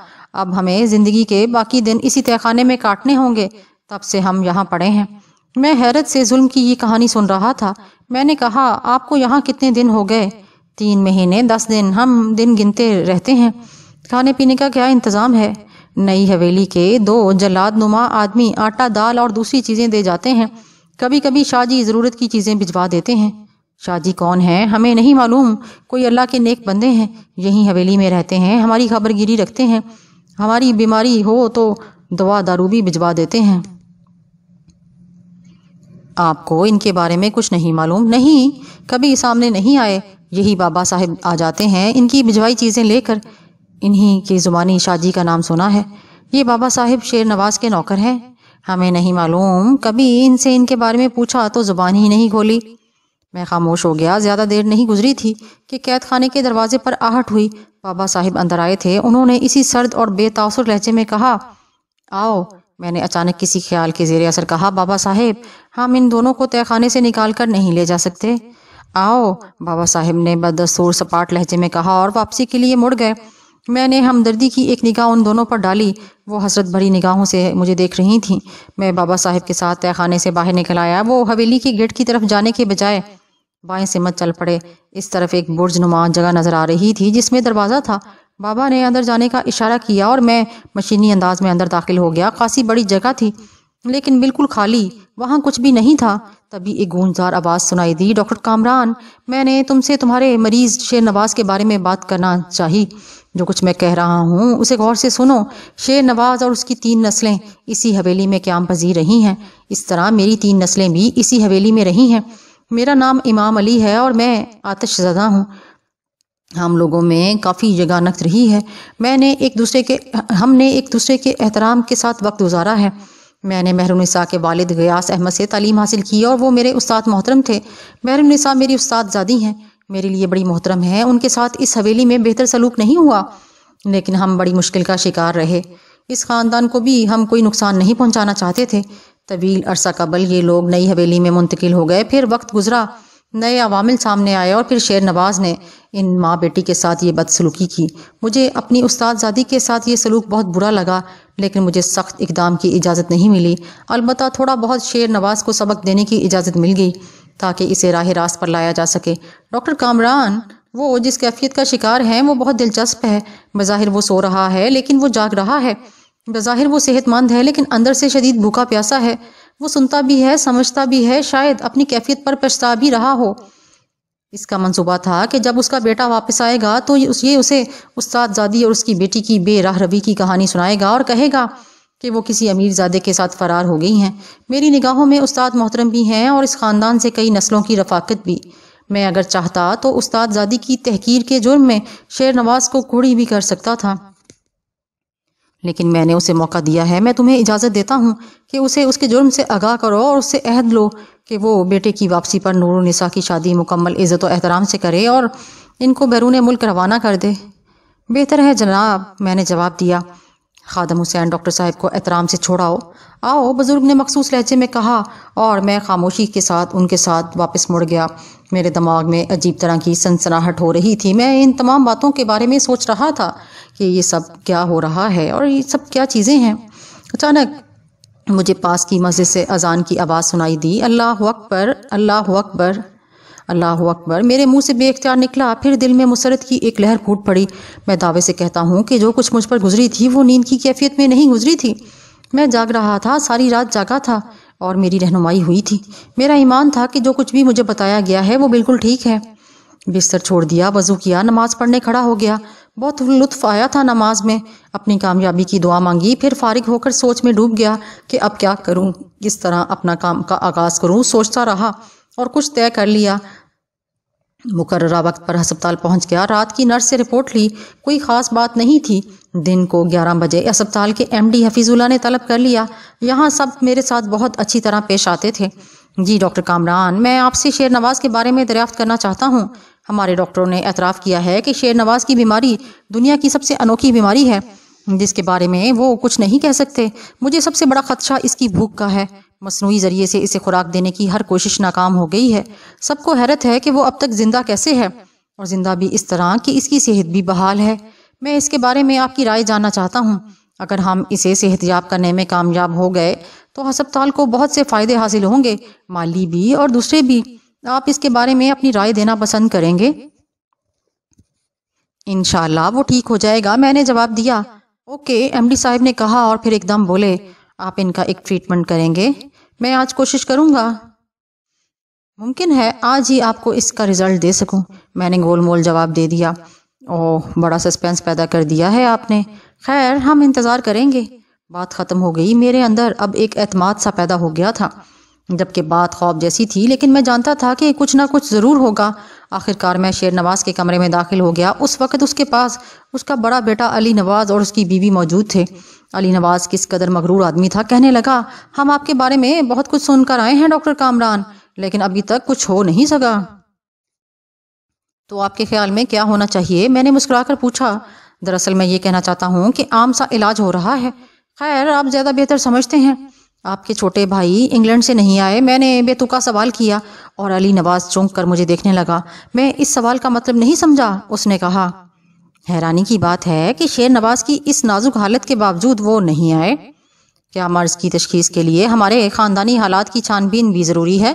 अब हमें ज़िंदगी के बाकी दिन इसी तहखाने में काटने होंगे तब से हम यहाँ पड़े हैं मैं हैरत से जुल्म की ये कहानी सुन रहा था मैंने कहा आपको यहाँ कितने दिन हो गए तीन महीने दस दिन हम दिन गिनते रहते हैं खाने पीने का क्या इंतज़ाम है नई हवेली के दो जल्लादनुमा आदमी आटा दाल और दूसरी चीज़ें दे जाते हैं कभी कभी शाहजी ज़रूरत की चीज़ें भिजवा देते हैं शाहजी कौन है हमें नहीं मालूम कोई अल्लाह के नेक बंदे हैं यही हवेली में रहते हैं हमारी खबरगिरी रखते हैं हमारी बीमारी हो तो दवा दारू भी भिजवा देते हैं आपको इनके बारे में कुछ नहीं मालूम नहीं कभी सामने नहीं आए यही बाबा साहेब आ जाते हैं इनकी भिजवाई चीज़ें लेकर इन्हीं के ज़ुबानी शाजी का नाम सुना है ये बाबा साहिब शेर नवाज के नौकर हैं हमें नहीं मालूम कभी इनसे इनके बारे में पूछा तो ज़ुबान ही नहीं खोली मैं खामोश हो गया ज़्यादा देर नहीं गुजरी थी कि कैद खाने के दरवाजे पर आहट हुई बाबा साहिब अंदर आए थे उन्होंने इसी सर्द और बेतासुर लहजे में कहा आओ मैंने अचानक किसी ख्याल के जेर असर कहा बाबा साहेब हम इन दोनों को तहखाने से निकाल कर नहीं ले जा सकते आओ बाबा साहेब ने बदस्तूर सपाट लहजे में कहा और वापसी के लिए मुड़ गए मैंने हमदर्दी की एक निगाह उन दोनों पर डाली वो हसरत भरी निगाहों से मुझे देख रही थीं मैं बाबा साहब के साथ खाने से बाहर निकल आया वो हवेली के गेट की तरफ जाने के बजाय बाएं से मत चल पड़े इस तरफ एक बुर्ज नुमा जगह नजर आ रही थी जिसमें दरवाज़ा था बाबा ने अंदर जाने का इशारा किया और मैं मशीनी अंदाज में अंदर दाखिल हो गया खासी बड़ी जगह थी लेकिन बिल्कुल खाली वहाँ कुछ भी नहीं था तभी एक गूंजार आवाज़ सुनाई दी डॉक्टर कामरान मैंने तुमसे तुम्हारे मरीज शेर नवाज के बारे में बात करना चाहिए जो कुछ मैं कह रहा हूँ उसे गौर से सुनो शेर नवाज और उसकी तीन नस्लें इसी हवेली में क्याम पजीर रही हैं इस तरह मेरी तीन नस्लें भी इसी हवेली में रही हैं मेरा नाम इमाम अली है और मैं आतशजदा हूँ हम लोगों में काफ़ी यगानत रही है मैंने एक दूसरे के हमने एक दूसरे के एहतराम के साथ वक्त गुजारा है मैंने महरुनिसा के वालिद गयास अहमद से तालीम हासिल की और वो मेरे उस्ताद मोहतरम थे महरुनिसा मेरी जादी हैं मेरे लिए बड़ी मोहतरम है उनके साथ इस हवेली में बेहतर सलूक नहीं हुआ लेकिन हम बड़ी मुश्किल का शिकार रहे इस ख़ानदान को भी हम कोई नुकसान नहीं पहुंचाना चाहते थे तवील अरसा कबल ये लोग नई हवेली में मुंतकिल हो गए फिर वक्त गुजरा नए अवामिल सामने आए और फिर शेर नवाज़ ने इन माँ बेटी के साथ ये बदसलूकी की मुझे अपनी उस्तादादी के साथ ये सलूक बहुत बुरा लगा लेकिन मुझे सख्त इकदाम की इजाज़त नहीं मिली अलबत् थोड़ा बहुत शेर नवाज़ को सबक देने की इजाज़त मिल गई ताकि इसे राह रास्त पर लाया जा सके डॉक्टर कामरान वो जिस कैफियत का शिकार है वो बहुत दिलचस्प है बज़ाहिर वो सो रहा है लेकिन वो जाग रहा है बज़ाहिर वो सेहतमंद है लेकिन अंदर से शदीद भूखा प्यासा है वो सुनता भी है समझता भी है शायद अपनी कैफियत पर पछता भी रहा हो इसका मंसूबा था कि जब उसका बेटा वापस आएगा तो ये उसे जादी और उसकी बेटी की बेराह रवी की कहानी सुनाएगा और कहेगा कि वो किसी अमीरजादे के साथ फ़रार हो गई हैं मेरी निगाहों में उस्ताद मोहतरम भी हैं और इस ख़ानदान से कई नस्लों की रफाकत भी मैं अगर चाहता तो उस्ताद जादी की तहकीर के जुर्म में शेर नवाज को कूड़ी भी कर सकता था लेकिन मैंने उसे मौका दिया है मैं तुम्हें इजाज़त देता हूँ कि उसे उसके जुर्म से आगाह करो और उससे अहद लो कि वो बेटे की वापसी पर नूरुनिसा की शादी मुकम्मल इज़्ज़त और एहतराम से करे और इनको बैरून मुल्क रवाना कर दे बेहतर है जनाब मैंने जवाब दिया खादम हुसैन डॉक्टर साहब को एहतराम से छोड़ाओ आओ बुज़ुर्ग ने मखसूस लहजे में कहा और मैं खामोशी के साथ उनके साथ वापस मुड़ गया मेरे दिमाग में अजीब तरह की सनसनाहट हो रही थी मैं इन तमाम बातों के बारे में सोच रहा था कि ये सब क्या हो रहा है और ये सब क्या चीज़ें हैं अचानक मुझे पास की मस्जिद से अजान की आवाज़ सुनाई दी अल्लाह अकबर अल्लाह अकबर अल्लाह अकबर मेरे मुंह से बेख्तियार निकला फिर दिल में मुसरत की एक लहर फूट पड़ी मैं दावे से कहता हूँ कि जो कुछ मुझ पर गुजरी थी वो नींद की कैफियत में नहीं गुजरी थी मैं जाग रहा था सारी रात जागा था और मेरी रहनुमाई हुई थी मेरा ईमान था कि जो कुछ भी मुझे बताया गया है वो बिल्कुल ठीक है बिस्तर छोड़ दिया वजू किया नमाज पढ़ने खड़ा हो गया बहुत लुत्फ आया था नमाज में अपनी कामयाबी की दुआ मांगी फिर फारिग होकर सोच में डूब गया कि अब क्या करूं किस तरह अपना काम का आगाज़ करूं सोचता रहा और कुछ तय कर लिया मुकर वक्त पर अस्पताल पहुंच गया रात की नर्स से रिपोर्ट ली कोई ख़ास बात नहीं थी दिन को 11 बजे अस्पताल के एमडी हफीजुल्ला ने तलब कर लिया यहाँ सब मेरे साथ बहुत अच्छी तरह पेश आते थे जी डॉक्टर कामरान मैं आपसे शेर नवाज़ के बारे में दरियाफ्त करना चाहता हूँ हमारे डॉक्टरों ने एतराफ़ किया है कि शेर नवाज़ की बीमारी दुनिया की सबसे अनोखी बीमारी है जिसके बारे में वो कुछ नहीं कह सकते मुझे सबसे बड़ा खदशा इसकी भूख का है मसनू ज़रिए से इसे खुराक देने की हर कोशिश नाकाम हो गई है सबको हैरत है कि वो अब तक ज़िंदा कैसे है और ज़िंदा भी इस तरह कि इसकी सेहत भी बहाल है मैं इसके बारे में आपकी राय जानना चाहता हूँ अगर हम इसे सेहतयाब करने में कामयाब हो गए तो हस्पताल को बहुत से फ़ायदे हासिल होंगे माली भी और दूसरे भी आप इसके बारे में अपनी राय देना पसंद करेंगे इन वो ठीक हो जाएगा मैंने जवाब दिया ओके एमडी साहब ने कहा और फिर एकदम बोले आप इनका एक ट्रीटमेंट करेंगे मैं आज कोशिश करूँगा मुमकिन है आज ही आपको इसका रिज़ल्ट दे सकूं मैंने गोल मोल जवाब दे दिया ओह बड़ा सस्पेंस पैदा कर दिया है आपने खैर हम इंतज़ार करेंगे बात ख़त्म हो गई मेरे अंदर अब एक अतमाद सा पैदा हो गया था जबकि बात खौफ जैसी थी लेकिन मैं जानता था कि कुछ ना कुछ ज़रूर होगा आखिरकार मैं शेर नवाज़ के कमरे में दाखिल हो गया उस वक़्त उसके पास उसका बड़ा बेटा अली नवाज़ और उसकी बीवी मौजूद थे अली नवाज किस कदर मगरूर आदमी था कहने लगा हम आपके बारे में बहुत कुछ सुनकर आए हैं डॉक्टर कामरान लेकिन अभी तक कुछ हो नहीं सका तो आपके ख्याल में क्या होना चाहिए मैंने मुस्कुराकर पूछा दरअसल मैं ये कहना चाहता हूँ कि आम सा इलाज हो रहा है खैर आप ज़्यादा बेहतर समझते हैं आपके छोटे भाई इंग्लैंड से नहीं आए मैंने बेतुका सवाल किया और अली नवाज चौंक कर मुझे देखने लगा मैं इस सवाल का मतलब नहीं समझा उसने कहा हैरानी की बात है कि शेर नवाज की इस नाजुक हालत के बावजूद वो नहीं आए क्या मर्ज की तशखीस के लिए हमारे ख़ानदानी हालात की छानबीन भी ज़रूरी है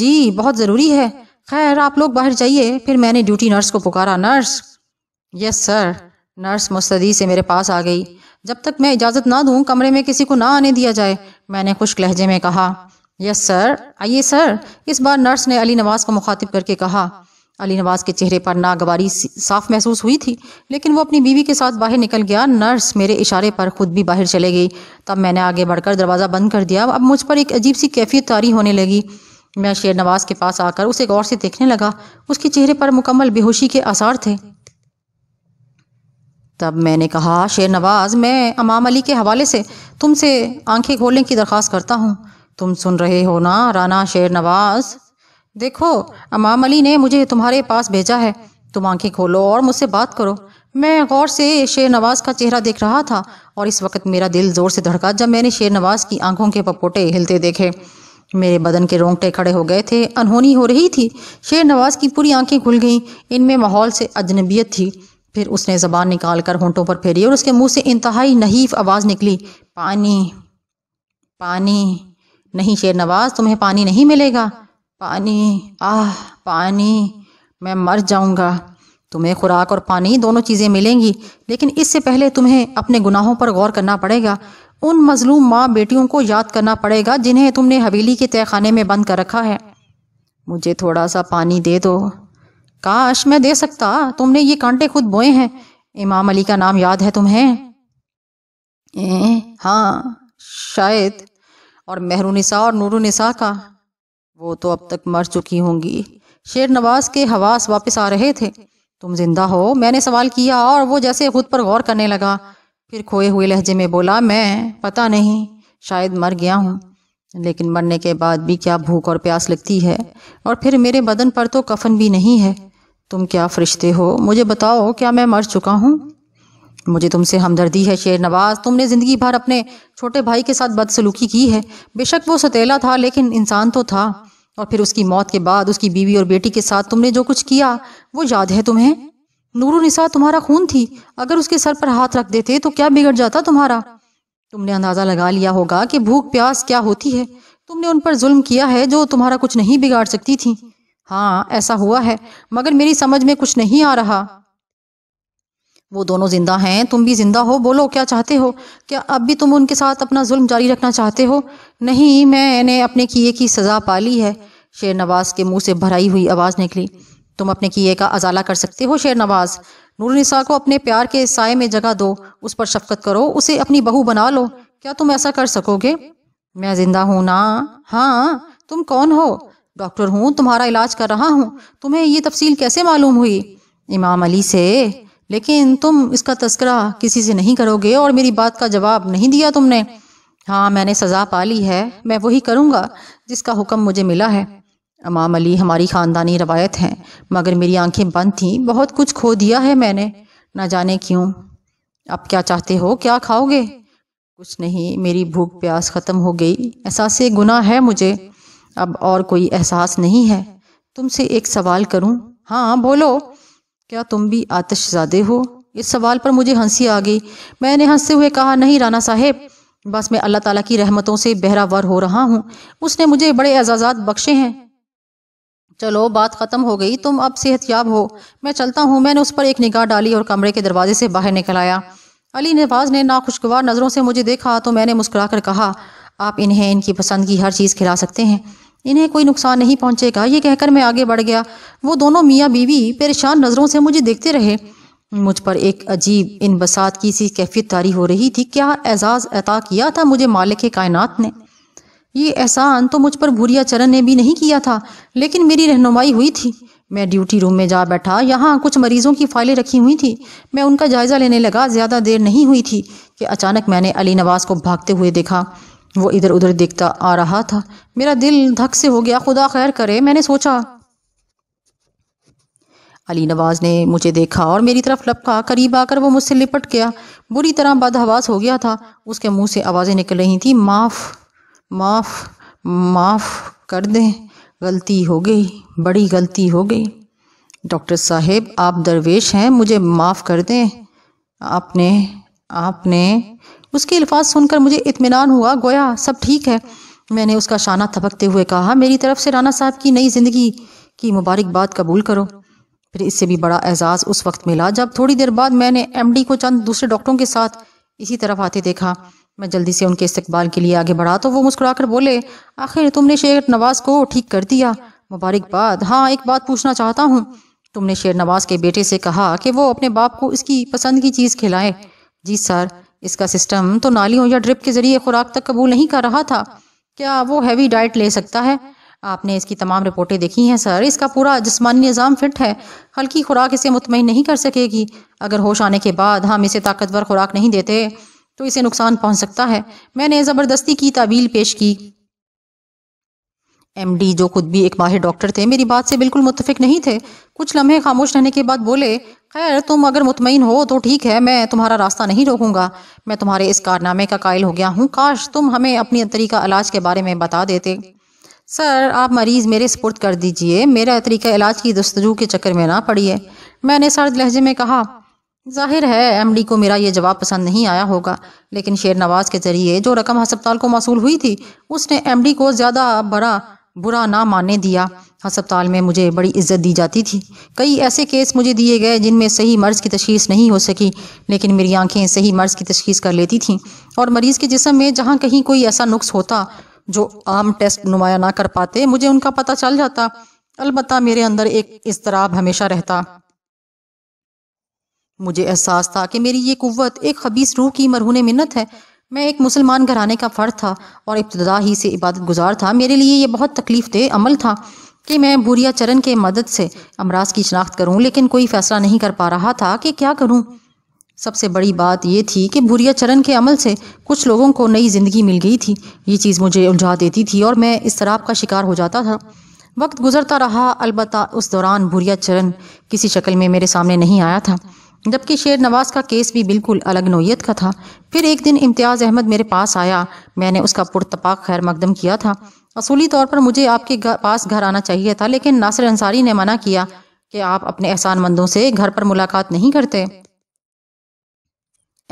जी बहुत ज़रूरी है खैर आप लोग बाहर जाइए फिर मैंने ड्यूटी नर्स को पुकारा नर्स यस सर नर्स मुस्तदी से मेरे पास आ गई जब तक मैं इजाज़त ना दूँ कमरे में किसी को ना आने दिया जाए मैंने खुश लहजे में कहा यस सर आइए सर इस बार नर्स ने अली नवाज को मुखातिब करके कहा अली नवाज के चेहरे पर नागवारी साफ महसूस हुई थी लेकिन वो अपनी बीवी के साथ बाहर निकल गया नर्स मेरे इशारे पर खुद भी बाहर चले गई तब मैंने आगे बढ़कर दरवाज़ा बंद कर दिया अब मुझ पर एक अजीब सी कैफियत तारी होने लगी मैं शेर नवाज के पास आकर उसे गौर से देखने लगा उसके चेहरे पर मुकम्मल बेहोशी के आसार थे तब मैंने कहा शेर नवाज मैं अमाम अली के हवाले से तुमसे आंखें खोलने की दरख्वास्त करता हूँ तुम सुन रहे हो ना राना शेर नवाज़ देखो अमाम अली ने मुझे तुम्हारे पास भेजा है तुम आंखें खोलो और मुझसे बात करो मैं गौर से शेर नवाज का चेहरा देख रहा था और इस वक्त मेरा दिल ज़ोर से धड़का जब मैंने शेर नवाज की आंखों के पपोटे हिलते देखे मेरे बदन के रोंगटे खड़े हो गए थे अनहोनी हो रही थी शेर नवाज की पूरी आंखें खुल गईं इनमें माहौल से अजनबियत थी फिर उसने ज़बान निकाल कर होंटों पर फेरी और उसके मुंह से इंतहाई नहीफ आवाज़ निकली पानी पानी नहीं शेर नवाज तुम्हें पानी नहीं मिलेगा पानी आह पानी मैं मर जाऊंगा तुम्हें खुराक और पानी दोनों चीज़ें मिलेंगी लेकिन इससे पहले तुम्हें अपने गुनाहों पर गौर करना पड़ेगा उन मजलूम माँ बेटियों को याद करना पड़ेगा जिन्हें तुमने हवेली के तहखाने में बंद कर रखा है मुझे थोड़ा सा पानी दे दो काश मैं दे सकता तुमने ये कांटे खुद बोए हैं इमाम अली का नाम याद है तुम्हें ए, हाँ शायद और मेहरूनिसा और नूरुनिसा का वो तो अब तक मर चुकी होंगी शेर नवाज के हवास वापस आ रहे थे तुम जिंदा हो मैंने सवाल किया और वो जैसे खुद पर गौर करने लगा फिर खोए हुए लहजे में बोला मैं पता नहीं शायद मर गया हूँ लेकिन मरने के बाद भी क्या भूख और प्यास लगती है और फिर मेरे बदन पर तो कफन भी नहीं है तुम क्या फरिश्ते हो मुझे बताओ क्या मैं मर चुका हूँ मुझे तुमसे हमदर्दी है शेर नवाज तुमने ज़िंदगी भर अपने छोटे भाई के साथ बदसलूकी की है बेशक वो सतीला था लेकिन इंसान तो था और फिर उसकी मौत के बाद उसकी बीवी और बेटी के साथ तुमने जो कुछ किया वो याद है तुम्हें नूरू निसा तुम्हारा खून थी अगर उसके सर पर हाथ रख देते तो क्या बिगड़ जाता तुम्हारा तुमने अंदाज़ा लगा लिया होगा कि भूख प्यास क्या होती है तुमने उन पर जुल्म किया है जो तुम्हारा कुछ नहीं बिगाड़ सकती थी हाँ ऐसा हुआ है मगर मेरी समझ में कुछ नहीं आ रहा वो दोनों जिंदा हैं तुम भी जिंदा हो बोलो क्या चाहते हो क्या अब भी तुम उनके साथ अपना जुल्म जारी रखना चाहते हो नहीं मैंने अपने किए की सज़ा पा ली है शेर नवाज के मुंह से भराई हुई आवाज़ निकली तुम अपने किए का अजाला कर सकते हो शेर नवाज निसा को अपने प्यार के साय में जगह दो उस पर शफकत करो उसे अपनी बहू बना लो क्या तुम ऐसा कर सकोगे मैं जिंदा हूं ना हाँ तुम कौन हो डॉक्टर हूँ तुम्हारा इलाज कर रहा हूँ तुम्हें ये तफसील कैसे मालूम हुई इमाम अली से लेकिन तुम इसका तस्करा किसी से नहीं करोगे और मेरी बात का जवाब नहीं दिया तुमने हाँ मैंने सज़ा पा ली है मैं वही करूँगा जिसका हुक्म मुझे मिला है अमाम अली हमारी ख़ानदानी रवायत हैं मगर मेरी आंखें बंद थीं बहुत कुछ खो दिया है मैंने ना जाने क्यों अब क्या चाहते हो क्या खाओगे कुछ नहीं मेरी भूख प्यास ख़त्म हो गई एहसास गुनाह है मुझे अब और कोई एहसास नहीं है तुमसे एक सवाल करूँ हाँ बोलो क्या तुम भी आतशजादे हो इस सवाल पर मुझे हंसी आ गई मैंने हंसते हुए कहा नहीं राना साहेब बस मैं अल्लाह ताला की रहमतों से बहरावर हो रहा हूँ उसने मुझे बड़े एजाजात बख्शे हैं चलो बात ख़त्म हो गई तुम अब सेहतयाब हो मैं चलता हूँ मैंने उस पर एक निगाह डाली और कमरे के दरवाजे से बाहर निकल आया अली नवाज ने नाखुशगवार नज़रों से मुझे देखा तो मैंने मुस्कुरा कर कहा आप इन्हें इनकी पसंद की हर चीज़ खिला सकते हैं इन्हें कोई नुकसान नहीं पहुंचेगा ये कहकर मैं आगे बढ़ गया वो दोनों मियाँ बीवी परेशान नज़रों से मुझे देखते रहे मुझ पर एक अजीब इन बसात की सी कैफियत तारी हो रही थी क्या एजाज़ अता किया था मुझे मालिक कायनात ने ये एहसान तो मुझ पर भूरिया चरण ने भी नहीं किया था लेकिन मेरी रहनुमाई हुई थी मैं ड्यूटी रूम में जा बैठा यहाँ कुछ मरीज़ों की फाइलें रखी हुई थी मैं उनका जायज़ा लेने लगा ज़्यादा देर नहीं हुई थी कि अचानक मैंने अली नवाज को भागते हुए देखा वो इधर उधर देखता आ रहा था मेरा दिल धक से हो गया खुदा खैर करे मैंने सोचा अली नवाज ने मुझे देखा और मेरी तरफ लपका करीब आकर वो मुझसे लिपट गया बुरी तरह बदहवास हो गया था उसके मुंह से आवाज़ें निकल रही थी माफ़ माफ़ माफ़ कर दें गलती हो गई बड़ी गलती हो गई डॉक्टर साहब आप दरवेश हैं मुझे माफ़ कर दें आपने आपने उसके अल्फाज सुनकर मुझे इतमान हुआ गोया सब ठीक है मैंने उसका शाना थपकते हुए कहा मेरी तरफ से राना साहब की नई जिंदगी की मुबारकबाद कबूल करो फिर इससे भी बड़ा एजाज़ उस वक्त मिला जब थोड़ी देर बाद मैंने एमडी को चंद दूसरे डॉक्टरों के साथ इसी तरफ आते देखा मैं जल्दी से उनके इस्तकबाल के लिए आगे बढ़ा तो वो मुस्कुराकर बोले आखिर तुमने शेर नवाज को ठीक कर दिया मुबारकबाद हाँ एक बात पूछना चाहता हूँ तुमने शेर नवाज के बेटे से कहा कि वो अपने बाप को इसकी पसंद की चीज़ खिलाए जी सर इसका सिस्टम तो नालियों या ड्रिप के ज़रिए खुराक तक कबूल नहीं कर रहा था क्या वो हैवी डाइट ले सकता है आपने इसकी तमाम रिपोर्टें देखी हैं सर इसका पूरा जिसमानी निज़ाम फिट है हल्की खुराक इसे मुतमिन नहीं कर सकेगी अगर होश आने के बाद हम इसे ताकतवर खुराक नहीं देते तो इसे नुकसान पहुंच सकता है मैंने ज़बरदस्ती की तावील पेश की एमडी जो खुद भी एक माहिर डॉक्टर थे मेरी बात से बिल्कुल मुतफिक नहीं थे कुछ लम्हे खामोश रहने के बाद बोले खैर तुम अगर मुतमिन हो तो ठीक है मैं तुम्हारा रास्ता नहीं रोकूंगा मैं तुम्हारे इस कारनामे का कायल हो गया हूँ काश तुम हमें अपनी तरीका इलाज के बारे में बता देते सर आप मरीज़ मेरे सपोर्ट कर दीजिए मेरा तरीका इलाज की दस्तजू के चक्कर में ना पड़िए मैंने सर्द लहजे में कहा जाहिर है एमडी को मेरा ये जवाब पसंद नहीं आया होगा लेकिन शेर नवाज के जरिए जो रकम हस्पताल को मौसू हुई थी उसने एमडी को ज़्यादा बड़ा बुरा ना माने दिया हस्पताल में मुझे बड़ी इज्जत दी जाती थी कई ऐसे केस मुझे दिए गए जिनमें सही मर्ज़ की तशीस नहीं हो सकी लेकिन मेरी आंखें सही मर्ज़ की तशीस कर लेती थीं और मरीज़ के जिसम में जहाँ कहीं कोई ऐसा नुक्स होता जो आम टेस्ट नुमाया ना कर पाते मुझे उनका पता चल जाता अलबत् मेरे अंदर एक इसतराब हमेशा रहता मुझे एहसास था कि मेरी ये कुत एक खबीस रूह की मरहून मिन्नत है मैं एक मुसलमान घराने का फ़र्द था और इब्तदा ही से इबादत गुजार था मेरे लिए ये बहुत तकलीफ दे अमल था कि मैं भूरिया चरण के मदद से अमराज की शनाख्त करूं लेकिन कोई फ़ैसला नहीं कर पा रहा था कि क्या करूं सबसे बड़ी बात यह थी कि भूरिया चरण के अमल से कुछ लोगों को नई ज़िंदगी मिल गई थी ये चीज़ मुझे उलझा देती थी और मैं इस शराब का शिकार हो जाता था वक्त गुजरता रहा अलबत् उस दौरान भूरिया चरण किसी शक्ल में मेरे सामने नहीं आया था जबकि शेर नवाज का केस भी बिल्कुल अलग नोयत का था फिर एक दिन इम्तियाज़ अहमद मेरे पास आया मैंने उसका पुरतपाक खैर मकदम किया था असूली तौर पर मुझे आपके पास घर आना चाहिए था लेकिन नासिर अंसारी ने मना किया कि आप अपने एहसान मंदों से घर पर मुलाकात नहीं करते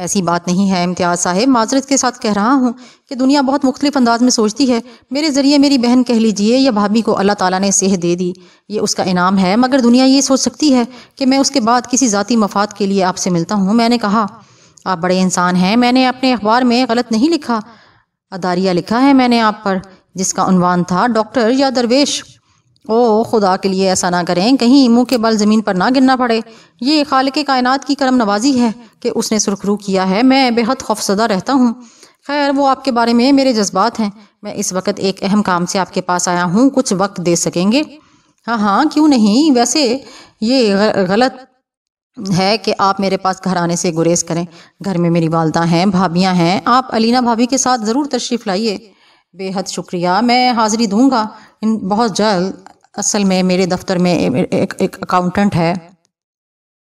ऐसी बात नहीं है इम्तियाज़ साहब माजरत के साथ कह रहा हूँ कि दुनिया बहुत मुख्तलिफ अंदाज में सोचती है मेरे ज़रिए मेरी बहन कह लीजिए या भाभी को अल्लाह ताला ने सेह दे दी ये उसका इनाम है मगर दुनिया ये सोच सकती है कि मैं उसके बाद किसी ज़ाती मफाद के लिए आपसे मिलता हूँ मैंने कहा आप बड़े इंसान हैं मैंने अपने अखबार में गलत नहीं लिखा अदारिया लिखा है मैंने आप पर जिसका उनवान था डॉक्टर या दरवेश ओ खुदा के लिए ऐसा ना करें कहीं मुंह के बल ज़मीन पर ना गिरना पड़े ये खाल के कायनात की करम नवाजी है कि उसने सुरखरू किया है मैं बेहद खौफसदा रहता हूँ खैर वो आपके बारे में मेरे जज्बात हैं मैं इस वक्त एक अहम काम से आपके पास आया हूँ कुछ वक्त दे सकेंगे हाँ हाँ क्यों नहीं वैसे ये गलत है कि आप मेरे पास घर आने से गुरेज करें घर में मेरी वालदा हैं भाभियाँ हैं आप अलीना भाभी के साथ ज़रूर तशरीफ़ लाइए बेहद शुक्रिया मैं हाज़िरी दूंगा इन बहुत जल्द असल में मेरे दफ्तर में एक, एक, एक अकाउंटेंट है